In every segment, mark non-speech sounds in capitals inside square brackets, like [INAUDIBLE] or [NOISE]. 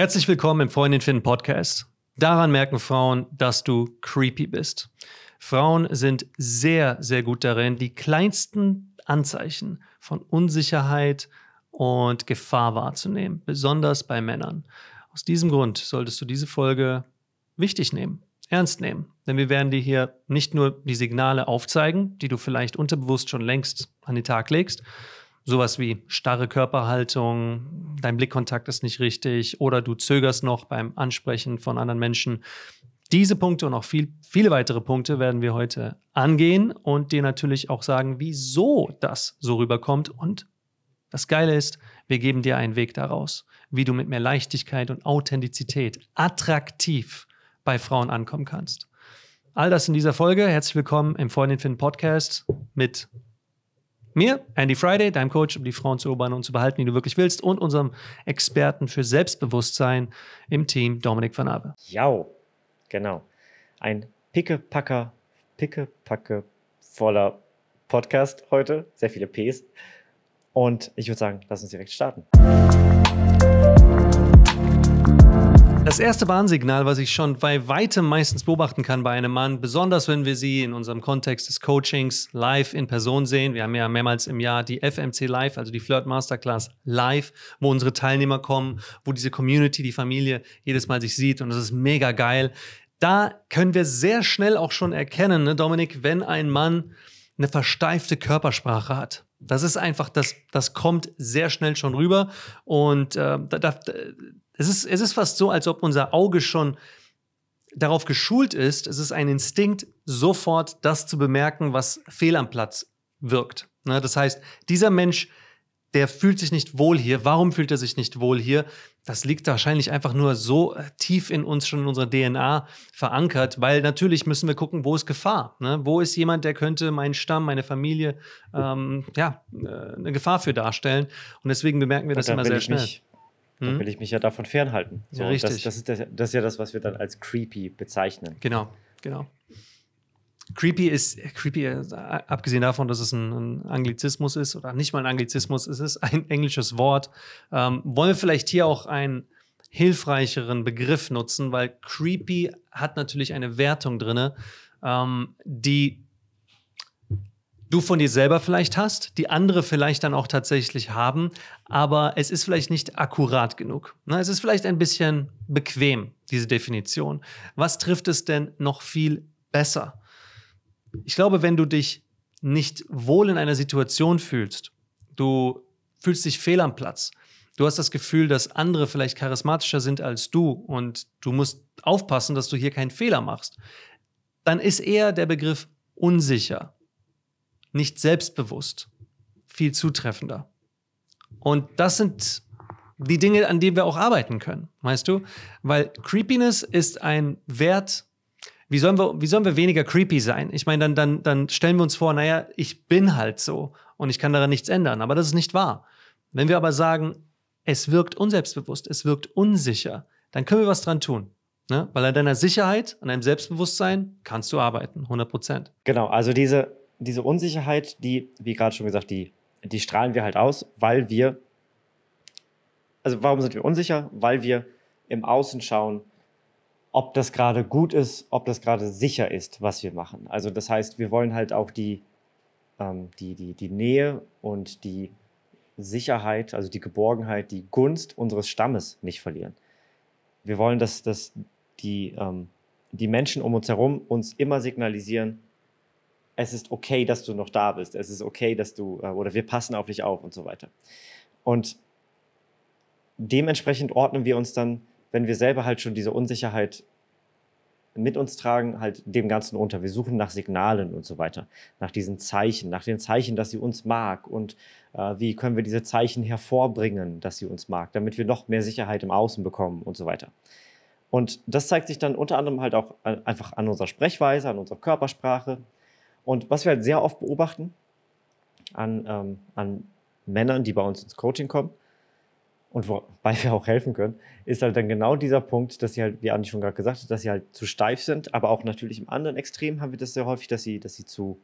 Herzlich willkommen im Freundin finden Podcast. Daran merken Frauen, dass du creepy bist. Frauen sind sehr, sehr gut darin, die kleinsten Anzeichen von Unsicherheit und Gefahr wahrzunehmen, besonders bei Männern. Aus diesem Grund solltest du diese Folge wichtig nehmen, ernst nehmen, denn wir werden dir hier nicht nur die Signale aufzeigen, die du vielleicht unterbewusst schon längst an den Tag legst, sowas wie starre Körperhaltung, dein Blickkontakt ist nicht richtig oder du zögerst noch beim Ansprechen von anderen Menschen. Diese Punkte und auch viel, viele weitere Punkte werden wir heute angehen und dir natürlich auch sagen, wieso das so rüberkommt. Und das Geile ist, wir geben dir einen Weg daraus, wie du mit mehr Leichtigkeit und Authentizität attraktiv bei Frauen ankommen kannst. All das in dieser Folge. Herzlich willkommen im Freundin Finn Podcast mit mir, Andy Friday, deinem Coach, um die Frauen zu erobern und zu behalten, die du wirklich willst, und unserem Experten für Selbstbewusstsein im Team, Dominik van Abe. Ja, genau. Ein Pickepacker, Pickepacke voller Podcast heute. Sehr viele Ps. Und ich würde sagen, lass uns direkt starten. Das erste Warnsignal, was ich schon bei weitem meistens beobachten kann bei einem Mann, besonders wenn wir sie in unserem Kontext des Coachings live in Person sehen. Wir haben ja mehrmals im Jahr die FMC Live, also die Flirt Masterclass live, wo unsere Teilnehmer kommen, wo diese Community, die Familie jedes Mal sich sieht und das ist mega geil. Da können wir sehr schnell auch schon erkennen, ne, Dominik, wenn ein Mann eine versteifte Körpersprache hat. Das ist einfach, das, das kommt sehr schnell schon rüber und äh, da, da, es ist, es ist fast so, als ob unser Auge schon darauf geschult ist, es ist ein Instinkt, sofort das zu bemerken, was fehl am Platz wirkt. Ne, das heißt, dieser Mensch, der fühlt sich nicht wohl hier. Warum fühlt er sich nicht wohl hier? Das liegt wahrscheinlich einfach nur so äh, tief in uns, schon in unserer DNA verankert, weil natürlich müssen wir gucken, wo ist Gefahr? Ne? Wo ist jemand, der könnte meinen Stamm, meine Familie, ähm, ja, äh, eine Gefahr für darstellen? Und deswegen bemerken wir das immer sehr schnell. Nicht dann hm? will ich mich ja davon fernhalten. So, ja, richtig. Das, das, ist das, das, ist ja das, was wir dann als creepy bezeichnen. Genau, genau. Creepy ist, creepy, abgesehen davon, dass es ein, ein Anglizismus ist oder nicht mal ein Anglizismus, es ist ein [LAUGHS] englisches Wort, ähm, wollen wir vielleicht hier auch einen hilfreicheren Begriff nutzen, weil creepy hat natürlich eine Wertung drin, ähm, die du von dir selber vielleicht hast, die andere vielleicht dann auch tatsächlich haben, aber es ist vielleicht nicht akkurat genug. Ne, es ist vielleicht ein bisschen bequem, diese Definition. Was trifft es denn noch viel besser? Ich glaube, wenn du dich nicht wohl in einer Situation fühlst, du fühlst dich fehl am Platz, du hast das Gefühl, dass andere vielleicht charismatischer sind als du und du musst aufpassen, dass du hier keinen Fehler machst, dann ist eher der Begriff unsicher nicht selbstbewusst viel zutreffender. Und das sind die Dinge, an denen wir auch arbeiten können, weißt du? Weil Creepiness ist ein Wert. Wie sollen wir, wie sollen wir weniger creepy sein? Ich meine, dann, dann, dann stellen wir uns vor, naja, ich bin halt so und ich kann daran nichts ändern. Aber das ist nicht wahr. Wenn wir aber sagen, es wirkt unselbstbewusst, es wirkt unsicher, dann können wir was dran tun. Ne? Weil an deiner Sicherheit, an deinem Selbstbewusstsein kannst du arbeiten, 100 Prozent. Genau, also diese, diese Unsicherheit, die, wie gerade schon gesagt, die, die strahlen wir halt aus, weil wir, also warum sind wir unsicher? Weil wir im Außen schauen, ob das gerade gut ist, ob das gerade sicher ist, was wir machen. Also das heißt, wir wollen halt auch die, ähm, die, die, die Nähe und die Sicherheit, also die Geborgenheit, die Gunst unseres Stammes nicht verlieren. Wir wollen, dass, dass die, ähm, die Menschen um uns herum uns immer signalisieren, es ist okay, dass du noch da bist, es ist okay, dass du, äh, oder wir passen auf dich auf und so weiter. Und dementsprechend ordnen wir uns dann, wenn wir selber halt schon diese Unsicherheit mit uns tragen, halt dem Ganzen unter. Wir suchen nach Signalen und so weiter, nach diesen Zeichen, nach den Zeichen, dass sie uns mag und äh, wie können wir diese Zeichen hervorbringen, dass sie uns mag, damit wir noch mehr Sicherheit im Außen bekommen und so weiter. Und das zeigt sich dann unter anderem halt auch einfach an unserer Sprechweise, an unserer Körpersprache, und was wir halt sehr oft beobachten an, ähm, an Männern, die bei uns ins Coaching kommen und wobei wir auch helfen können, ist halt dann genau dieser Punkt, dass sie halt, wie Andi schon gerade gesagt hat, dass sie halt zu steif sind, aber auch natürlich im anderen Extrem haben wir das sehr häufig, dass sie, dass sie zu,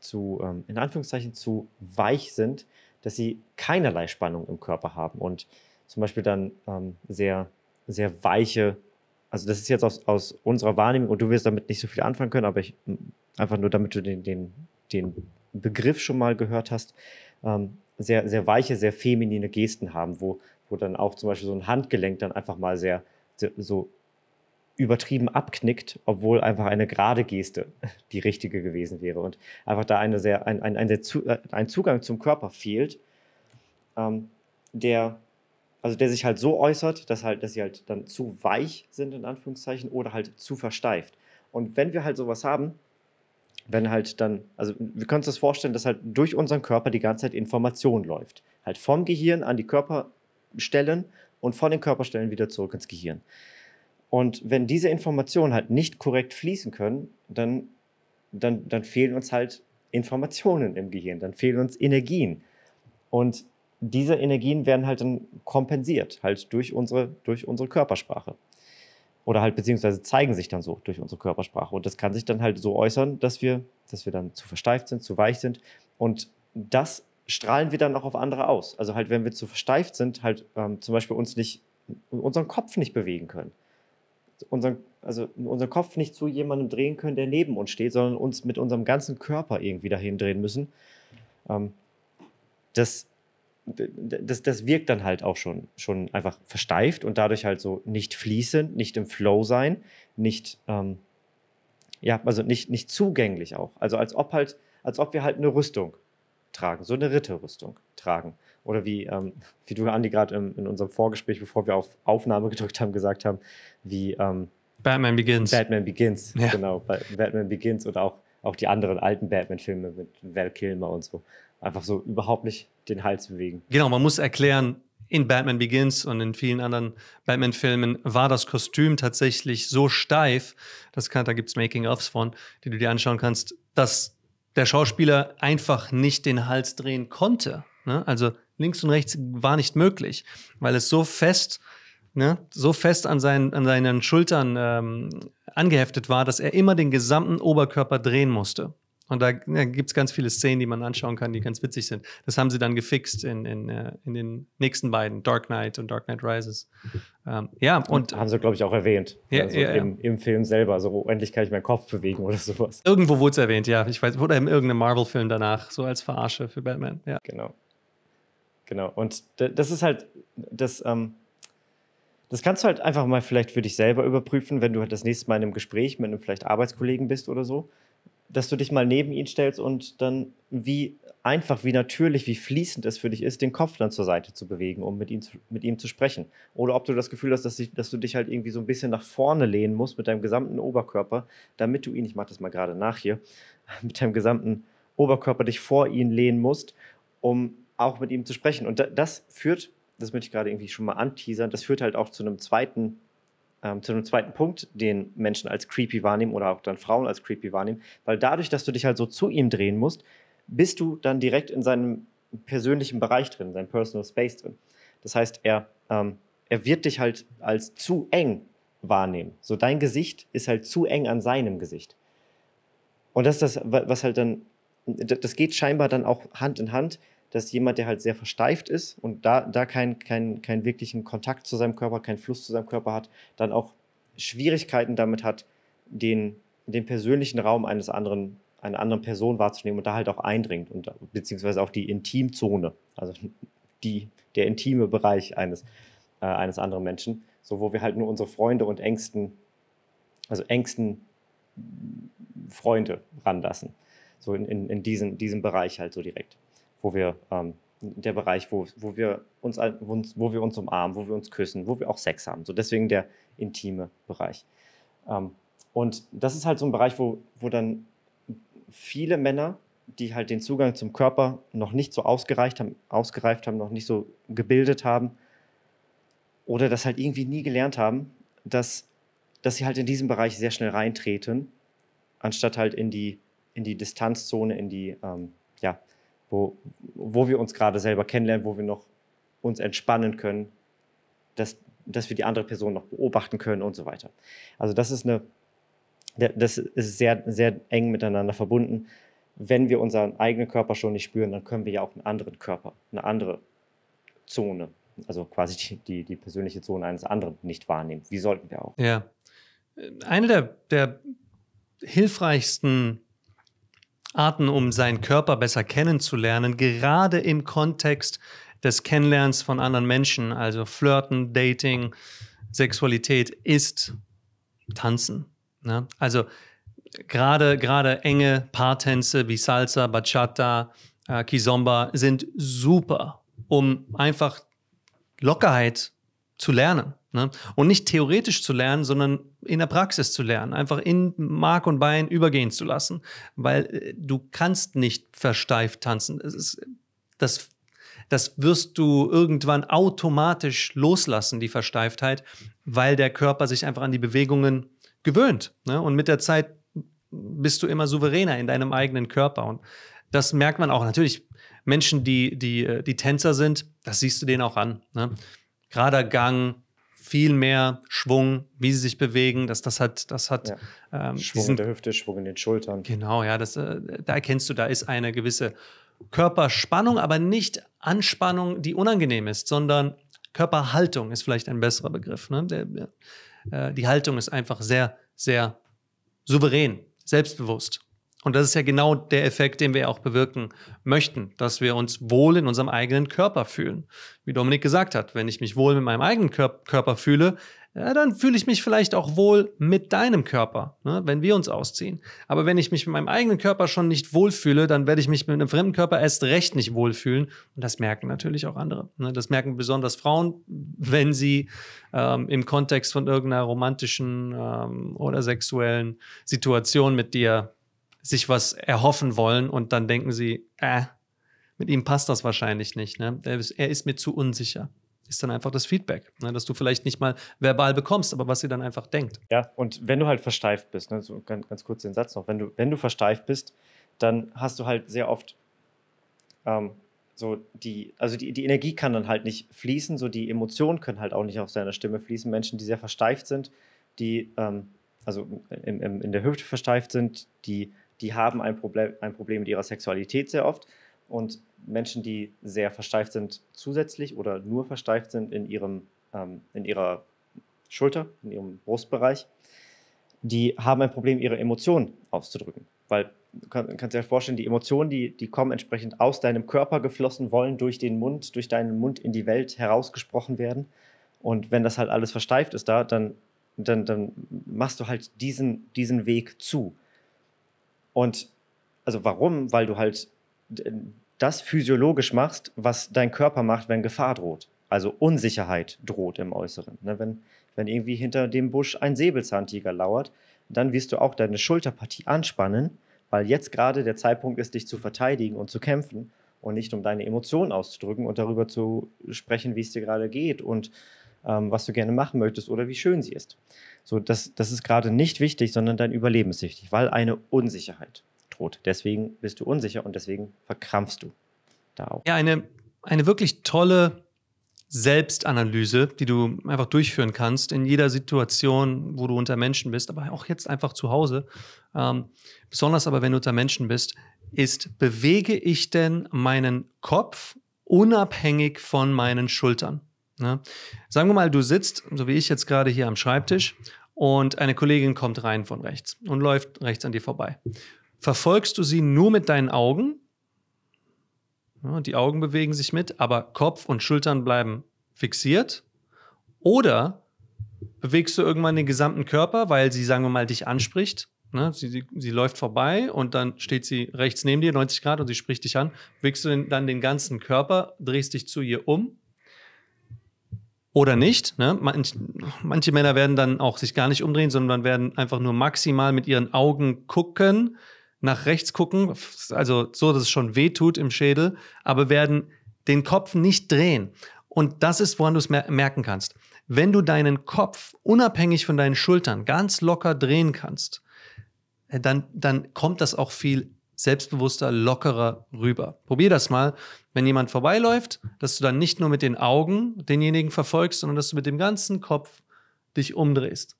zu ähm, in Anführungszeichen, zu weich sind, dass sie keinerlei Spannung im Körper haben und zum Beispiel dann ähm, sehr, sehr weiche, also das ist jetzt aus, aus unserer Wahrnehmung und du wirst damit nicht so viel anfangen können, aber ich Einfach nur, damit du den, den, den Begriff schon mal gehört hast. Ähm, sehr, sehr weiche, sehr feminine Gesten haben, wo, wo dann auch zum Beispiel so ein Handgelenk dann einfach mal sehr, sehr so übertrieben abknickt, obwohl einfach eine gerade Geste die richtige gewesen wäre und einfach da eine sehr, ein, ein, ein, äh, ein Zugang zum Körper fehlt, ähm, der, also der sich halt so äußert, dass, halt, dass sie halt dann zu weich sind, in Anführungszeichen, oder halt zu versteift. Und wenn wir halt sowas haben, wenn halt dann, also wir können uns das vorstellen, dass halt durch unseren Körper die ganze Zeit Information läuft. Halt vom Gehirn an die Körperstellen und von den Körperstellen wieder zurück ins Gehirn. Und wenn diese Informationen halt nicht korrekt fließen können, dann, dann, dann fehlen uns halt Informationen im Gehirn, dann fehlen uns Energien. Und diese Energien werden halt dann kompensiert, halt durch unsere, durch unsere Körpersprache oder halt beziehungsweise zeigen sich dann so durch unsere Körpersprache. Und das kann sich dann halt so äußern, dass wir, dass wir dann zu versteift sind, zu weich sind. Und das strahlen wir dann auch auf andere aus. Also halt, wenn wir zu versteift sind, halt ähm, zum Beispiel uns nicht, unseren Kopf nicht bewegen können. Unseren, also unseren Kopf nicht zu jemandem drehen können, der neben uns steht, sondern uns mit unserem ganzen Körper irgendwie dahin drehen müssen. Ähm, das das, das wirkt dann halt auch schon, schon einfach versteift und dadurch halt so nicht fließend, nicht im Flow sein, nicht, ähm, ja, also nicht, nicht zugänglich auch. Also als ob halt, als ob wir halt eine Rüstung tragen, so eine Ritterrüstung tragen. Oder wie, ähm, wie du, Andi, gerade in, in, unserem Vorgespräch, bevor wir auf Aufnahme [LAUGHS] gedrückt haben, gesagt haben, wie ähm, Batman Begins. Batman Begins, ja. genau. Batman Begins oder auch, auch die anderen alten Batman-Filme mit Val Kilmer und so einfach so überhaupt nicht den Hals bewegen. Genau, man muss erklären, in Batman Begins und in vielen anderen Batman-Filmen war das Kostüm tatsächlich so steif, das kann, da gibt es Making-ofs von, die du dir anschauen kannst, dass der Schauspieler einfach nicht den Hals drehen konnte. Ne? Also links und rechts war nicht möglich, weil es so fest, ne, so fest an seinen, an seinen Schultern ähm, angeheftet war, dass er immer den gesamten Oberkörper drehen musste. Und da ja, gibt es ganz viele Szenen, die man anschauen kann, die ganz witzig sind. Das haben sie dann gefixt in, in, äh, in den nächsten beiden, Dark Knight und Dark Knight Rises. Ähm, ja, und. Haben sie, glaube ich, auch erwähnt. Ja, also ja, im, Im, Film selber. So, endlich kann ich meinen Kopf bewegen oder sowas. Irgendwo wurde es erwähnt, ja. Ich weiß, wurde in irgendeinem Marvel-Film danach, so als Verarsche für Batman. Ja. Genau. Genau. Und das ist halt, das, ähm, das kannst du halt einfach mal vielleicht für dich selber überprüfen, wenn du halt das nächste Mal in einem Gespräch mit einem vielleicht Arbeitskollegen bist oder so dass du dich mal neben ihn stellst und dann wie einfach, wie natürlich, wie fließend es für dich ist, den Kopf dann zur Seite zu bewegen, um mit ihm, mit ihm zu sprechen. Oder ob du das Gefühl hast, dass, ich, dass du dich halt irgendwie so ein bisschen nach vorne lehnen musst mit deinem gesamten Oberkörper, damit du ihn, ich mache das mal gerade nach hier, [LAUGHS] mit deinem gesamten Oberkörper dich vor ihn lehnen musst, um auch mit ihm zu sprechen. Und das führt, das möchte ich gerade irgendwie schon mal anteasern, das führt halt auch zu einem zweiten ähm, zu einem zweiten Punkt, den Menschen als creepy wahrnehmen oder auch dann Frauen als creepy wahrnehmen, weil dadurch, dass du dich halt so zu ihm drehen musst, bist du dann direkt in seinem persönlichen Bereich drin, seinem Personal Space drin. Das heißt, er, ähm, er wird dich halt als zu eng wahrnehmen. So dein Gesicht ist halt zu eng an seinem Gesicht. Und das ist das, was halt dann, das geht scheinbar dann auch Hand in Hand dass jemand, der halt sehr versteift ist und da, da keinen kein, kein wirklichen Kontakt zu seinem Körper, keinen Fluss zu seinem Körper hat, dann auch Schwierigkeiten damit hat, den, den persönlichen Raum eines anderen, einer anderen Person wahrzunehmen und da halt auch eindringt und beziehungsweise auch die Intimzone, also die, der intime Bereich eines, äh, eines anderen Menschen, so wo wir halt nur unsere Freunde und Ängsten, also Ängsten, Freunde ranlassen. So in, in, in diesen, diesem Bereich halt so direkt wo wir ähm, der Bereich, wo, wo, wir uns, wo wir uns umarmen, wo wir uns küssen, wo wir auch Sex haben. So deswegen der intime Bereich. Ähm, und das ist halt so ein Bereich, wo, wo dann viele Männer, die halt den Zugang zum Körper noch nicht so ausgereift haben, ausgereift haben, noch nicht so gebildet haben oder das halt irgendwie nie gelernt haben, dass, dass sie halt in diesen Bereich sehr schnell reintreten, anstatt halt in die, in die Distanzzone, in die, ähm, ja, wo, wo wir uns gerade selber kennenlernen, wo wir noch uns entspannen können, dass, dass wir die andere Person noch beobachten können und so weiter. Also das ist eine, das ist sehr, sehr eng miteinander verbunden. Wenn wir unseren eigenen Körper schon nicht spüren, dann können wir ja auch einen anderen Körper, eine andere Zone, also quasi die, die, die persönliche Zone eines anderen nicht wahrnehmen. Wie sollten wir auch? Ja. Eine der, der hilfreichsten Arten, um seinen Körper besser kennenzulernen, gerade im Kontext des Kennenlernens von anderen Menschen, also Flirten, Dating, Sexualität, ist Tanzen. Ne? Also gerade, gerade enge Paartänze wie Salsa, Bachata, äh, Kizomba sind super, um einfach Lockerheit zu zu lernen. Ne? Und nicht theoretisch zu lernen, sondern in der Praxis zu lernen, einfach in Mark und Bein übergehen zu lassen, weil äh, du kannst nicht versteift tanzen. Das, ist, das, das wirst du irgendwann automatisch loslassen, die Versteiftheit, weil der Körper sich einfach an die Bewegungen gewöhnt. Ne? Und mit der Zeit bist du immer souveräner in deinem eigenen Körper. Und das merkt man auch natürlich. Menschen, die, die, äh, die Tänzer sind, das siehst du denen auch an. Ne? gerader Gang, viel mehr Schwung, wie sie sich bewegen. Das, das hat, das hat ja. ähm, Schwung diesen, in der Hüfte, Schwung in den Schultern. Genau, ja, das, äh, da erkennst du, da ist eine gewisse Körperspannung, aber nicht Anspannung, die unangenehm ist, sondern Körperhaltung ist vielleicht ein besserer Begriff. Ne? Der, äh, die Haltung ist einfach sehr, sehr souverän, selbstbewusst. Und das ist ja genau der Effekt, den wir auch bewirken möchten, dass wir uns wohl in unserem eigenen Körper fühlen. Wie Dominik gesagt hat, wenn ich mich wohl mit meinem eigenen Körper fühle, ja, dann fühle ich mich vielleicht auch wohl mit deinem Körper, ne, wenn wir uns ausziehen. Aber wenn ich mich mit meinem eigenen Körper schon nicht wohlfühle, dann werde ich mich mit einem fremden Körper erst recht nicht wohlfühlen. Und das merken natürlich auch andere. Ne. Das merken besonders Frauen, wenn sie ähm, im Kontext von irgendeiner romantischen ähm, oder sexuellen Situation mit dir sich was erhoffen wollen und dann denken sie, äh, mit ihm passt das wahrscheinlich nicht. Ne? Er, ist, er ist mir zu unsicher ist dann einfach das Feedback, ne, dass du vielleicht nicht mal verbal bekommst, aber was sie dann einfach denkt. Ja, und wenn du halt versteift bist, ne, so ganz, ganz, kurz den Satz noch, wenn du, wenn du versteift bist, dann hast du halt sehr oft ähm, so die, also die, die Energie kann dann halt nicht fließen, so die Emotionen können halt auch nicht aus deiner Stimme fließen. Menschen, die sehr versteift sind, die ähm, also in, in, in der Hüfte versteift sind, die die haben ein Problem, ein Problem mit ihrer Sexualität sehr oft. Und Menschen, die sehr versteift sind zusätzlich oder nur versteift sind in, ihrem, ähm, in ihrer Schulter, in ihrem Brustbereich, die haben ein Problem, ihre Emotionen auszudrücken. Weil du kann, kannst dir ja vorstellen, die Emotionen, die, die kommen entsprechend aus deinem Körper geflossen, wollen durch den Mund, durch deinen Mund in die Welt herausgesprochen werden. Und wenn das halt alles versteift ist da, dann, dann, dann machst du halt diesen, diesen Weg zu. Und also warum? Weil du halt äh, das physiologisch machst, was dein Körper macht, wenn Gefahr droht. Also Unsicherheit droht im Äußeren. Ne, wenn, wenn irgendwie hinter dem Busch ein Säbelzahntiger lauert, dann wirst du auch deine Schulterpartie anspannen, weil jetzt gerade der Zeitpunkt ist, dich zu verteidigen und zu kämpfen und nicht um deine Emotionen auszudrücken und darüber zu sprechen, wie es dir gerade geht und ähm, was du gerne machen möchtest oder wie schön sie ist. So, das, das ist gerade nicht wichtig, sondern dein Überleben ist wichtig, weil eine Unsicherheit droht. Deswegen bist du unsicher und deswegen verkrampfst du da auch. Ja, eine, eine wirklich tolle Selbstanalyse, die du einfach durchführen kannst in jeder Situation, wo du unter Menschen bist, aber auch jetzt einfach zu Hause. Ähm, besonders aber, wenn du unter Menschen bist, ist, bewege ich denn meinen Kopf unabhängig von meinen Schultern? Ne? Sagen wir mal, du sitzt, so wie ich jetzt gerade hier am Schreibtisch, und eine Kollegin kommt rein von rechts und läuft rechts an dir vorbei. Verfolgst du sie nur mit deinen Augen? Ja, die Augen bewegen sich mit, aber Kopf und Schultern bleiben fixiert. Oder bewegst du irgendwann den gesamten Körper, weil sie, sagen wir mal, dich anspricht Ne, sie, sie, sie, läuft vorbei und dann steht sie rechts neben dir, 90 Grad, und sie spricht dich an. Wickst du den, dann den ganzen Körper, drehst dich zu ihr um oder nicht. Ne? Manch, manche Männer werden dann auch sich gar nicht umdrehen, sondern werden einfach nur maximal mit ihren Augen gucken, nach rechts gucken, also so, dass es schon weh tut im Schädel, aber werden den Kopf nicht drehen. Und das ist, woran du es mer merken kannst. Wenn du deinen Kopf unabhängig von deinen Schultern ganz locker drehen kannst, äh, dann, dann kommt das auch viel selbstbewusster, lockerer rüber. Probier das mal, wenn jemand vorbeiläuft, dass du dann nicht nur mit den Augen denjenigen verfolgst, sondern dass du mit dem ganzen Kopf dich umdrehst.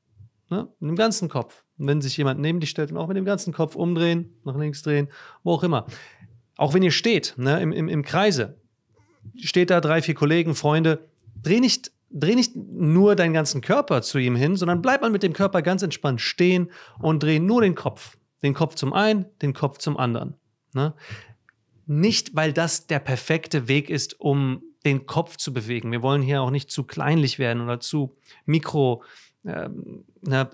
Ne? Mit dem ganzen Kopf. Und wenn sich jemand neben dich stellt, dann auch mit dem ganzen Kopf umdrehen, nach links drehen, wo auch immer. Auch wenn ihr steht, ne, im, im, im Kreise, steht da drei, vier Kollegen, Freunde, dreh nicht dreh nicht nur deinen ganzen Körper zu ihm hin, sondern bleib mal mit dem Körper ganz entspannt stehen und dreh nur den Kopf den Kopf zum einen, den Kopf zum anderen. Ne? Nicht, weil das der perfekte Weg ist, um den Kopf zu bewegen. Wir wollen hier auch nicht zu kleinlich werden oder zu Mikro, äh,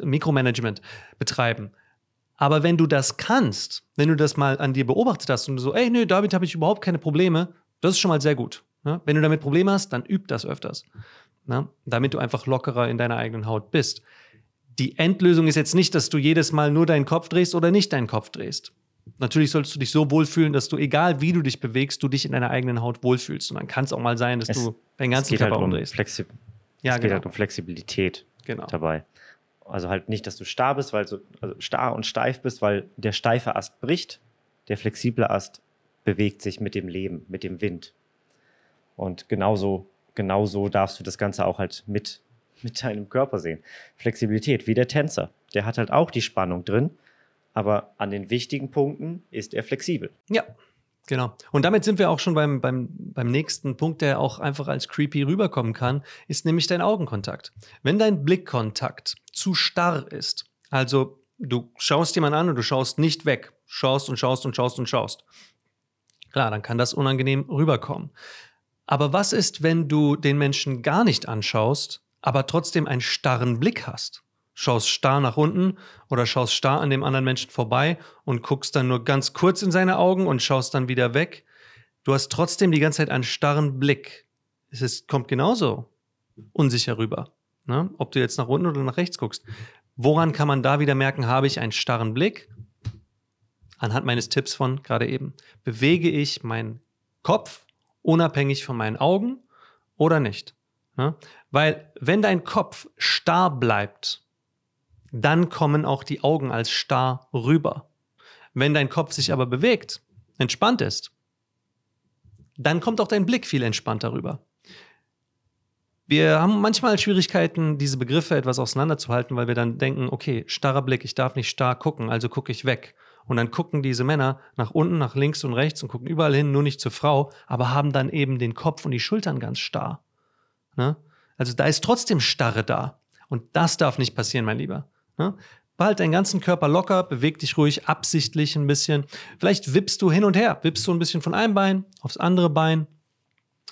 Mikromanagement betreiben. Aber wenn du das kannst, wenn du das mal an dir beobachtet hast und du so, ey, nö, damit habe ich überhaupt keine Probleme, das ist schon mal sehr gut. Ne? Wenn du damit Probleme hast, dann üb das öfters. Ne? Damit du einfach lockerer in deiner eigenen Haut bist die Endlösung ist jetzt nicht, dass du jedes Mal nur deinen Kopf drehst oder nicht deinen Kopf drehst. Natürlich solltest du dich so wohlfühlen, dass du, egal wie du dich bewegst, du dich in deiner eigenen Haut wohlfühlst. Und dann kann es auch mal sein, dass es, du deinen ganzen halt Körper halt um umdrehst. Flexi ja, es genau. geht halt genau. um Flexibilität genau. dabei. Also halt nicht, dass du starr bist, weil so, also starr und steif bist, weil der steife Ast bricht, der flexible Ast bewegt sich mit dem Leben, mit dem Wind. Und genauso, genauso darfst du das Ganze auch halt mit mit deinem Körper sehen. Flexibilität, wie der Tänzer. Der hat halt auch die Spannung drin, aber an den wichtigen Punkten ist er flexibel. Ja, Genau. Und damit sind wir auch schon beim, beim, beim nächsten Punkt, der auch einfach als creepy rüberkommen kann, ist nämlich dein Augenkontakt. Wenn dein Blickkontakt zu starr ist, also du schaust jemanden an und du schaust nicht weg, schaust und schaust und schaust und schaust, klar, dann kann das unangenehm rüberkommen. Aber was ist, wenn du den Menschen gar nicht anschaust, aber trotzdem einen starren Blick hast. Schaust starr nach unten oder schaust starr an dem anderen Menschen vorbei und guckst dann nur ganz kurz in seine Augen und schaust dann wieder weg. Du hast trotzdem die ganze Zeit einen starren Blick. Es ist, kommt genauso unsicher rüber, ne? ob du jetzt nach unten oder nach rechts guckst. Woran kann man da wieder merken, habe ich einen starren Blick? Anhand meines Tipps von gerade eben. Bewege ich meinen Kopf unabhängig von meinen Augen oder nicht? Ne? Weil wenn dein Kopf starr bleibt, dann kommen auch die Augen als starr rüber. Wenn dein Kopf sich aber bewegt, entspannt ist, dann kommt auch dein Blick viel entspannter rüber. Wir haben manchmal Schwierigkeiten, diese Begriffe etwas auseinanderzuhalten, weil wir dann denken, okay, starrer Blick, ich darf nicht starr gucken, also gucke ich weg. Und dann gucken diese Männer nach unten, nach links und rechts und gucken überall hin, nur nicht zur Frau, aber haben dann eben den Kopf und die Schultern ganz starr. Ne? Also da ist trotzdem Starre da. Und das darf nicht passieren, mein Lieber. Ne? Behalt deinen ganzen Körper locker, beweg dich ruhig absichtlich ein bisschen. Vielleicht wippst du hin und her, wippst du ein bisschen von einem Bein aufs andere Bein.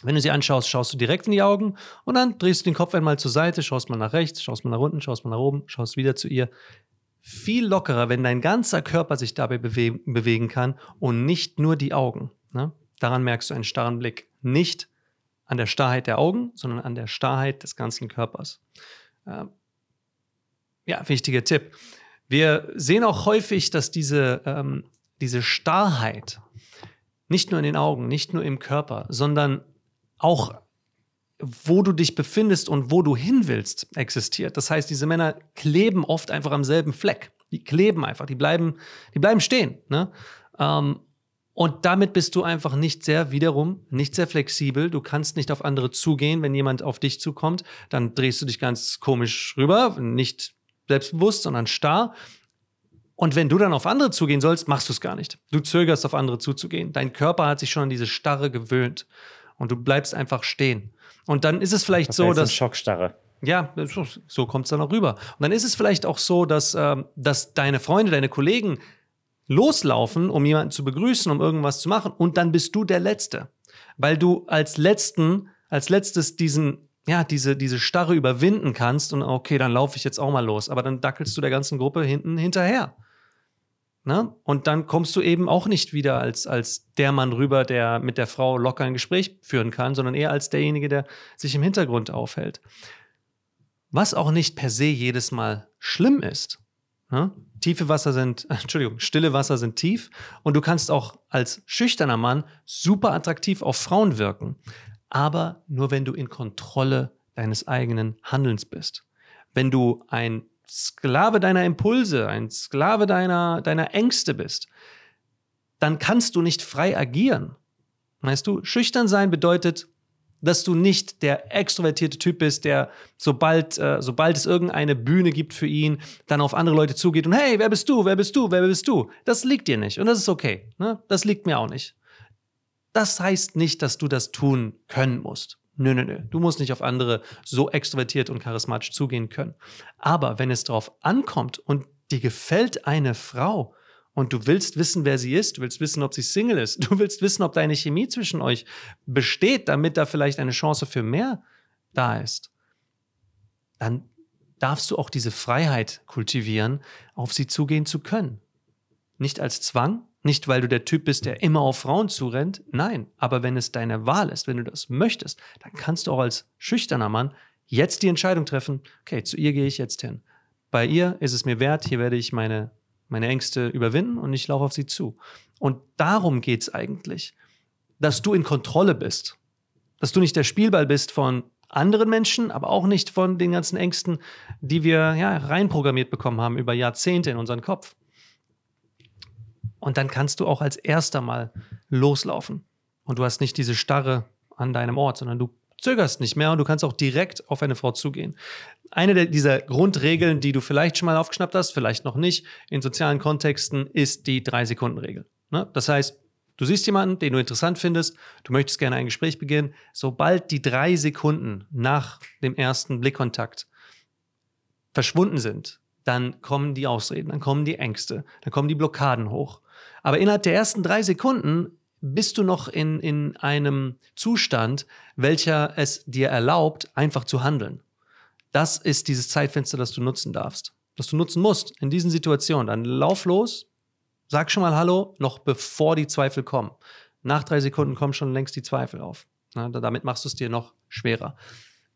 Wenn du sie anschaust, schaust du direkt in die Augen und dann drehst du den Kopf einmal zur Seite, schaust mal nach rechts, schaust mal nach unten, schaust mal nach oben, schaust wieder zu ihr. Viel lockerer, wenn dein ganzer Körper sich dabei bewegen, bewegen kann und nicht nur die Augen. Ne? Daran merkst du einen starren Blick. Nicht an der Starrheit der Augen, sondern an der Starrheit des ganzen Körpers. Ähm, ja, wichtiger Tipp. Wir sehen auch häufig, dass diese, ähm, diese Starrheit nicht nur in den Augen, nicht nur im Körper, sondern auch wo du dich befindest und wo du hin willst, existiert. Das heißt, diese Männer kleben oft einfach am selben Fleck. Die kleben einfach, die bleiben, die bleiben stehen. Ne? Ähm, und damit bist du einfach nicht sehr, wiederum, nicht sehr flexibel. Du kannst nicht auf andere zugehen. Wenn jemand auf dich zukommt, dann drehst du dich ganz komisch rüber, nicht selbstbewusst, sondern starr. Und wenn du dann auf andere zugehen sollst, machst du es gar nicht. Du zögerst, auf andere zuzugehen. Dein Körper hat sich schon an diese Starre gewöhnt. Und du bleibst einfach stehen. Und dann ist es vielleicht das heißt so, dass. Schockstarre. Ja, so, so kommt es dann auch rüber. Und dann ist es vielleicht auch so, dass, äh, dass deine Freunde, deine Kollegen loslaufen, um jemanden zu begrüßen, um irgendwas zu machen und dann bist du der Letzte, weil du als Letzten, als Letztes diesen ja, diese, diese Starre überwinden kannst und okay, dann laufe ich jetzt auch mal los. Aber dann dackelst du der ganzen Gruppe hinten hinterher. Ne? Und dann kommst du eben auch nicht wieder als, als der Mann rüber, der mit der Frau locker ein Gespräch führen kann, sondern eher als derjenige, der sich im Hintergrund aufhält. Was auch nicht per se jedes Mal schlimm ist. Ne? tiefe Wasser sind, [LAUGHS] Entschuldigung, stille Wasser sind tief und du kannst auch als schüchterner Mann super attraktiv auf Frauen wirken, aber nur wenn du in Kontrolle deines eigenen Handelns bist. Wenn du ein Sklave deiner Impulse, ein Sklave deiner, deiner Ängste bist, dann kannst du nicht frei agieren. Weißt du, schüchtern sein bedeutet, dass du nicht der extrovertierte Typ bist, der sobald, äh, sobald es irgendeine Bühne gibt für ihn, dann auf andere Leute zugeht und hey, wer bist du, wer bist du, wer bist du? Das liegt dir nicht und das ist okay. Ne? Das liegt mir auch nicht. Das heißt nicht, dass du das tun können musst. Nö, nö, nö. Du musst nicht auf andere so extrovertiert und charismatisch zugehen können. Aber wenn es darauf ankommt und dir gefällt eine Frau, und du willst wissen, wer sie ist, du willst wissen, ob sie Single ist, [LAUGHS] du willst wissen, ob da eine Chemie zwischen euch besteht, damit da vielleicht eine Chance für mehr da ist, dann darfst du auch diese Freiheit kultivieren, auf sie zugehen zu können. Nicht als Zwang, nicht weil du der Typ bist, der immer auf Frauen zurennt, nein, aber wenn es deine Wahl ist, wenn du das möchtest, dann kannst du auch als schüchterner Mann jetzt die Entscheidung treffen, okay, zu ihr gehe ich jetzt hin. Bei ihr ist es mir wert, hier werde ich meine meine Ängste überwinden und ich laufe auf sie zu. Und darum geht es eigentlich, dass du in Kontrolle bist, dass du nicht der Spielball bist von anderen Menschen, aber auch nicht von den ganzen Ängsten, die wir ja, reinprogrammiert bekommen haben über Jahrzehnte in unseren Kopf. Und dann kannst du auch als erster mal loslaufen. Und du hast nicht diese Starre an deinem Ort, sondern du zögerst nicht mehr und du kannst auch direkt auf eine Frau zugehen. Eine dieser Grundregeln, die du vielleicht schon mal aufgeschnappt hast, vielleicht noch nicht, in sozialen Kontexten ist die Drei-Sekunden-Regel. Ne? Das heißt, du siehst jemanden, den du interessant findest, du möchtest gerne ein Gespräch beginnen, sobald die drei Sekunden nach dem ersten Blickkontakt verschwunden sind, dann kommen die Ausreden, dann kommen die Ängste, dann kommen die Blockaden hoch. Aber innerhalb der ersten drei Sekunden bist du noch in, in einem Zustand, welcher es dir erlaubt, einfach zu handeln? Das ist dieses Zeitfenster, das du nutzen darfst, das du nutzen musst in diesen Situationen. Dann lauf los, sag schon mal Hallo, noch bevor die Zweifel kommen. Nach drei Sekunden kommen schon längst die Zweifel auf. Ja, damit machst du es dir noch schwerer.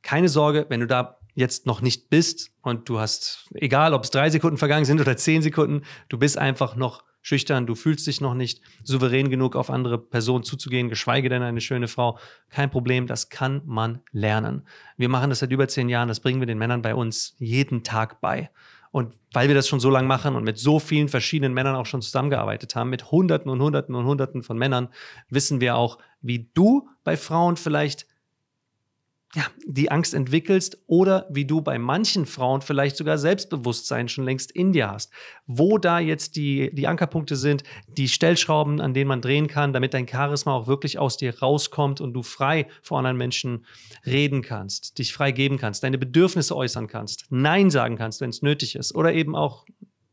Keine Sorge, wenn du da jetzt noch nicht bist und du hast, egal ob es drei Sekunden vergangen sind oder zehn Sekunden, du bist einfach noch schüchtern, du fühlst dich noch nicht souverän genug, auf andere Personen zuzugehen, geschweige denn eine schöne Frau. Kein Problem, das kann man lernen. Wir machen das seit über zehn Jahren, das bringen wir den Männern bei uns jeden Tag bei. Und weil wir das schon so lange machen und mit so vielen verschiedenen Männern auch schon zusammengearbeitet haben, mit Hunderten und Hunderten und Hunderten von Männern, wissen wir auch, wie du bei Frauen vielleicht ja, die Angst entwickelst oder wie du bei manchen Frauen vielleicht sogar Selbstbewusstsein schon längst in dir hast. Wo da jetzt die, die Ankerpunkte sind, die Stellschrauben, an denen man drehen kann, damit dein Charisma auch wirklich aus dir rauskommt und du frei vor anderen Menschen reden kannst, dich frei geben kannst, deine Bedürfnisse äußern kannst, Nein sagen kannst, wenn es nötig ist oder eben auch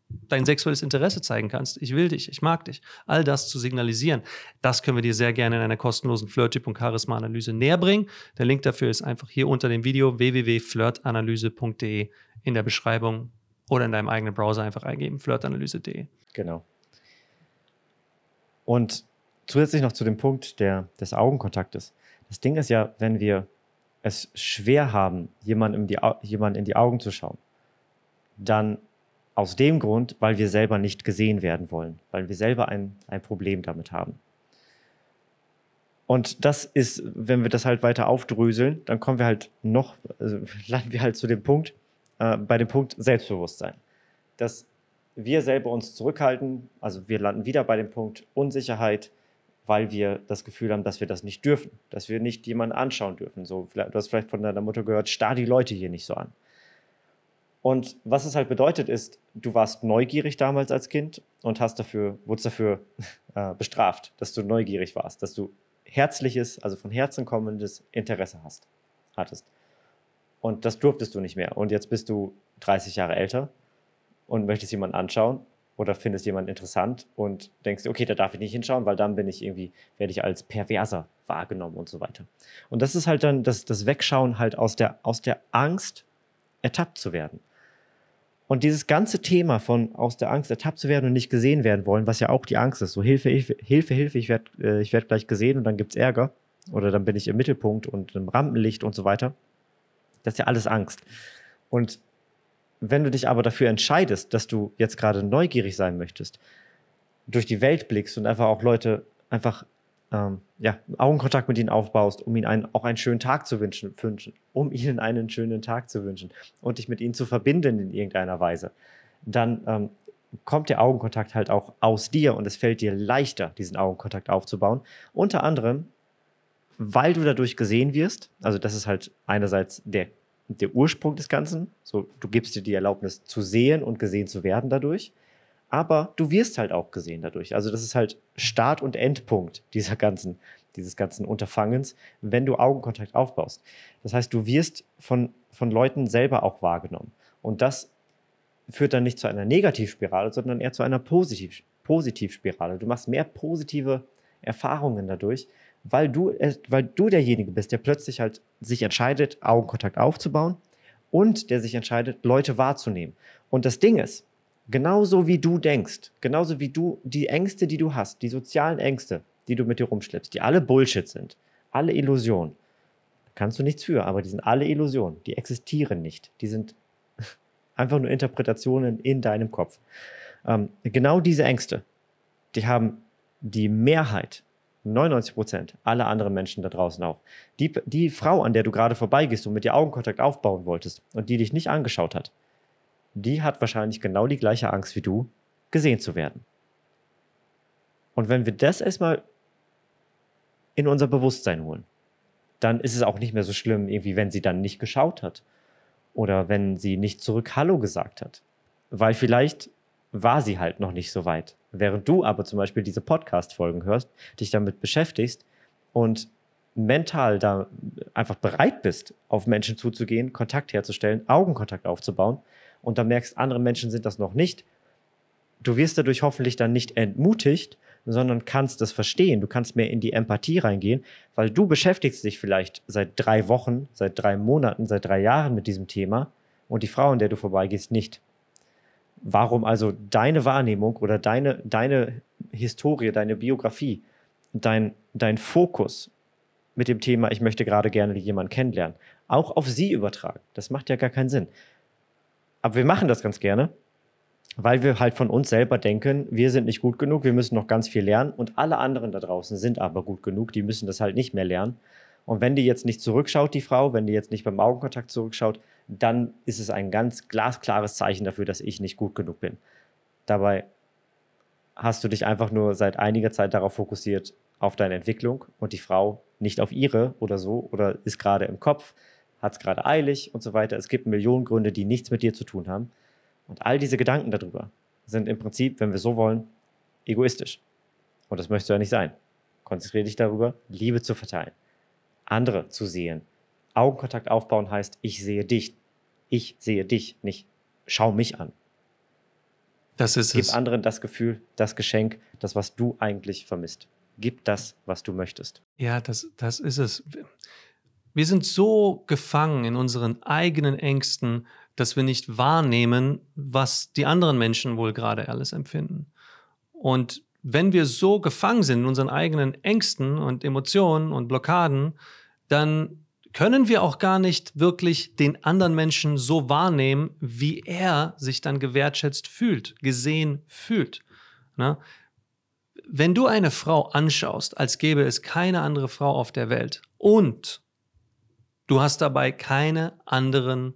dein sexuelles Interesse zeigen kannst. Ich will dich, ich mag dich. All das zu signalisieren, das können wir dir sehr gerne in einer kostenlosen Flirttyp und Charisma-Analyse näher bringen. Der Link dafür ist einfach hier unter dem Video www.flirtanalyse.de in der Beschreibung oder in deinem eigenen Browser einfach eingeben, flirtanalyse.de. Genau. Und zusätzlich noch zu dem Punkt der, des Augenkontaktes. Das Ding ist ja, wenn wir es schwer haben, jemandem die, jemanden in die Augen zu schauen, dann aus dem Grund, weil wir selber nicht gesehen werden wollen, weil wir selber ein, ein Problem damit haben. Und das ist, wenn wir das halt weiter aufdröseln, dann kommen wir halt noch, also [LAUGHS] landen wir halt zu dem Punkt, äh, bei dem Punkt Selbstbewusstsein. Dass wir selber uns zurückhalten, also wir landen wieder bei dem Punkt Unsicherheit, weil wir das Gefühl haben, dass wir das nicht dürfen, dass wir nicht jemanden anschauen dürfen. So, du hast vielleicht von deiner Mutter gehört, starr die Leute hier nicht so an. Und was es halt bedeutet ist, du warst neugierig damals als Kind und hast dafür, wurdest dafür [LAUGHS] äh, bestraft, dass du neugierig warst, dass du herzliches, also von Herzen kommendes Interesse hast, hattest. Und das durftest du nicht mehr. Und jetzt bist du 30 Jahre älter und möchtest jemanden anschauen oder findest jemanden interessant und denkst, okay, da darf ich nicht hinschauen, weil dann bin ich irgendwie, werde ich als perverser wahrgenommen und so weiter. Und das ist halt dann das, das Wegschauen halt aus der, aus der Angst, ertappt zu werden. Und dieses ganze Thema von aus der Angst ertappt zu werden und nicht gesehen werden wollen, was ja auch die Angst ist, so Hilfe, Hilfe, Hilfe, Hilfe ich werde äh, ich werd gleich gesehen und dann gibt es Ärger oder dann bin ich im Mittelpunkt und im Rampenlicht und so weiter. Das ist ja alles Angst. Und wenn du dich aber dafür entscheidest, dass du jetzt gerade neugierig sein möchtest, durch die Welt blickst und einfach auch Leute einfach ähm, ja, Augenkontakt mit ihnen aufbaust, um ihnen einen, auch einen schönen Tag zu wünschen, wünschen, um ihnen einen schönen Tag zu wünschen und dich mit ihnen zu verbinden in irgendeiner Weise, dann ähm, kommt der Augenkontakt halt auch aus dir und es fällt dir leichter, diesen Augenkontakt aufzubauen. Unter anderem, weil du dadurch gesehen wirst, also das ist halt einerseits der, der Ursprung des Ganzen, so du gibst dir die Erlaubnis zu sehen und gesehen zu werden dadurch aber du wirst halt auch gesehen dadurch. Also das ist halt Start und Endpunkt dieser ganzen, dieses ganzen Unterfangens, wenn du Augenkontakt aufbaust. Das heißt, du wirst von, von Leuten selber auch wahrgenommen. Und das führt dann nicht zu einer Negativspirale, sondern eher zu einer Positiv Positivspirale. Du machst mehr positive Erfahrungen dadurch, weil du, äh, weil du derjenige bist, der plötzlich halt sich entscheidet, Augenkontakt aufzubauen und der sich entscheidet, Leute wahrzunehmen. Und das Ding ist, genauso wie du denkst, genauso wie du die Ängste, die du hast, die sozialen Ängste, die du mit dir rumschleppst, die alle Bullshit sind, alle Illusionen, kannst du nichts für, aber die sind alle Illusionen, die existieren nicht, die sind [LAUGHS] einfach nur Interpretationen in deinem Kopf. Ähm, genau diese Ängste, die haben die Mehrheit 99 Prozent, alle anderen Menschen da draußen auch. Die, die Frau, an der du gerade vorbeigehst und mit dir Augenkontakt aufbauen wolltest und die dich nicht angeschaut hat, die hat wahrscheinlich genau die gleiche Angst wie du, gesehen zu werden. Und wenn wir das erstmal in unser Bewusstsein holen, dann ist es auch nicht mehr so schlimm, irgendwie, wenn sie dann nicht geschaut hat oder wenn sie nicht zurück Hallo gesagt hat. Weil vielleicht war sie halt noch nicht so weit. Während du aber zum Beispiel diese Podcast-Folgen hörst, dich damit beschäftigst und mental da einfach bereit bist, auf Menschen zuzugehen, Kontakt herzustellen, Augenkontakt aufzubauen, und dann merkst, andere Menschen sind das noch nicht, du wirst dadurch hoffentlich dann nicht entmutigt, sondern kannst das verstehen. Du kannst mehr in die Empathie reingehen, weil du beschäftigst dich vielleicht seit drei Wochen, seit drei Monaten, seit drei Jahren mit diesem Thema und die Frau, an der du vorbeigehst, nicht. Warum also deine Wahrnehmung oder deine, deine Historie, deine Biografie, dein, dein Fokus mit dem Thema, ich möchte gerade gerne jemanden kennenlernen, auch auf sie übertragen? Das macht ja gar keinen Sinn. Aber wir machen das ganz gerne, weil wir halt von uns selber denken, wir sind nicht gut genug, wir müssen noch ganz viel lernen und alle anderen da draußen sind aber gut genug, die müssen das halt nicht mehr lernen. Und wenn die jetzt nicht zurückschaut, die Frau, wenn die jetzt nicht beim Augenkontakt zurückschaut, dann ist es ein ganz glasklares Zeichen dafür, dass ich nicht gut genug bin. Dabei hast du dich einfach nur seit einiger Zeit darauf fokussiert, auf deine Entwicklung und die Frau nicht auf ihre oder so oder ist gerade im Kopf hat es gerade eilig und so weiter. Es gibt Millionen Gründe, die nichts mit dir zu tun haben. Und all diese Gedanken darüber sind im Prinzip, wenn wir so wollen, egoistisch. Und das möchtest du ja nicht sein. Konzentriere dich darüber, Liebe zu verteilen, andere zu sehen. Augenkontakt aufbauen heißt, ich sehe dich. Ich sehe dich, nicht schau mich an. Das ist Gib es. Gib anderen das Gefühl, das Geschenk, das, was du eigentlich vermisst. Gib das, was du möchtest. Ja, das, das ist es wir sind so gefangen in unseren eigenen Ängsten, dass wir nicht wahrnehmen, was die anderen Menschen wohl gerade alles empfinden. Und wenn wir so gefangen sind in unseren eigenen Ängsten und Emotionen und Blockaden, dann können wir auch gar nicht wirklich den anderen Menschen so wahrnehmen, wie er sich dann gewertschätzt fühlt, gesehen fühlt. Na? Ne? Wenn du eine Frau anschaust, als gäbe es keine andere Frau auf der Welt und Du hast dabei keine anderen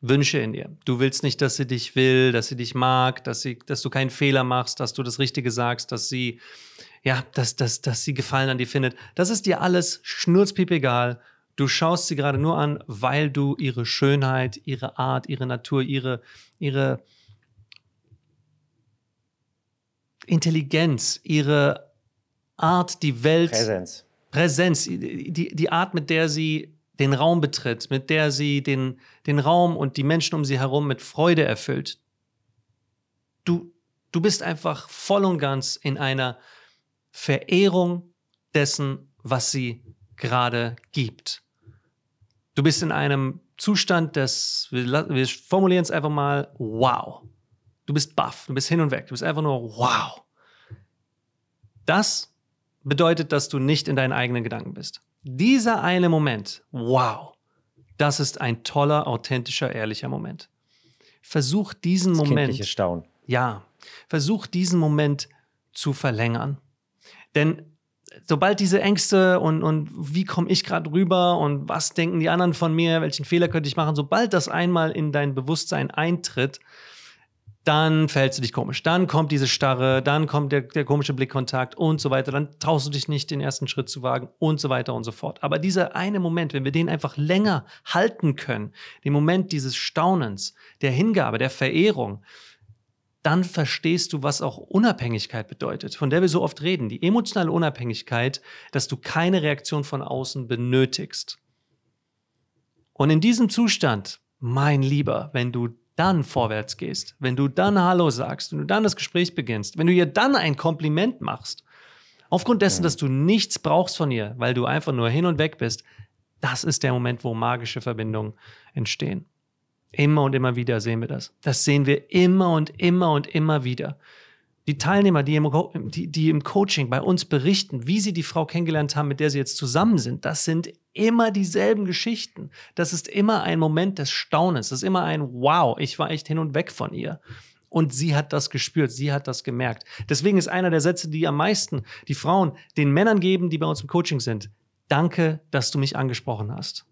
Wünsche in dir. Du willst nicht, dass sie dich will, dass sie dich mag, dass, sie, dass du keinen Fehler machst, dass du das Richtige sagst, dass sie, ja, dass, dass, dass sie Gefallen an dir findet. Das ist dir alles schnurzpiepegal. Du schaust sie gerade nur an, weil du ihre Schönheit, ihre Art, ihre Natur, ihre, ihre Intelligenz, ihre Art, die Welt. Präsenz. Präsenz, die, die Art, mit der sie den Raum betritt, mit der sie den, den Raum und die Menschen um sie herum mit Freude erfüllt. Du, du bist einfach voll und ganz in einer Verehrung dessen, was sie gerade gibt. Du bist in einem Zustand des, wir, wir formulieren es einfach mal, wow. Du bist baff, du bist hin und weg, du bist einfach nur wow. Das bedeutet, dass du nicht in deinen eigenen Gedanken bist. Dieser eine Moment, wow, das ist ein toller, authentischer, ehrlicher Moment. Versuch diesen das Moment. Staunen. Ja, versuch diesen Moment zu verlängern. Denn sobald diese Ängste und, und wie komme ich gerade rüber und was denken die anderen von mir, welchen Fehler könnte ich machen, sobald das einmal in dein Bewusstsein eintritt, dann verhältst du dich komisch, dann kommt diese Starre, dann kommt der, der, komische Blickkontakt und so weiter, dann traust du dich nicht, den ersten Schritt zu wagen und so weiter und so fort. Aber dieser eine Moment, wenn wir den einfach länger halten können, den Moment dieses Staunens, der Hingabe, der Verehrung, dann verstehst du, was auch Unabhängigkeit bedeutet, von der wir so oft reden, die emotionale Unabhängigkeit, dass du keine Reaktion von außen benötigst. Und in diesem Zustand, mein Lieber, wenn du dann vorwärts gehst, wenn du dann Hallo sagst, wenn du dann das Gespräch beginnst, wenn du ihr dann ein Kompliment machst, aufgrund dessen, mhm. dass du nichts brauchst von ihr, weil du einfach nur hin und weg bist, das ist der Moment, wo magische Verbindungen entstehen. Immer und immer wieder sehen wir das. Das sehen wir immer und immer und immer wieder. Die Teilnehmer, die im, die, die im Coaching bei uns berichten, wie sie die Frau kennengelernt haben, mit der sie jetzt zusammen sind, das sind immer dieselben Geschichten. Das ist immer ein Moment des Staunens. Das ist immer ein Wow, ich war echt hin und weg von ihr. Und sie hat das gespürt, sie hat das gemerkt. Deswegen ist einer der Sätze, die am meisten die Frauen den Männern geben, die bei uns im Coaching sind. Danke, dass du mich angesprochen hast.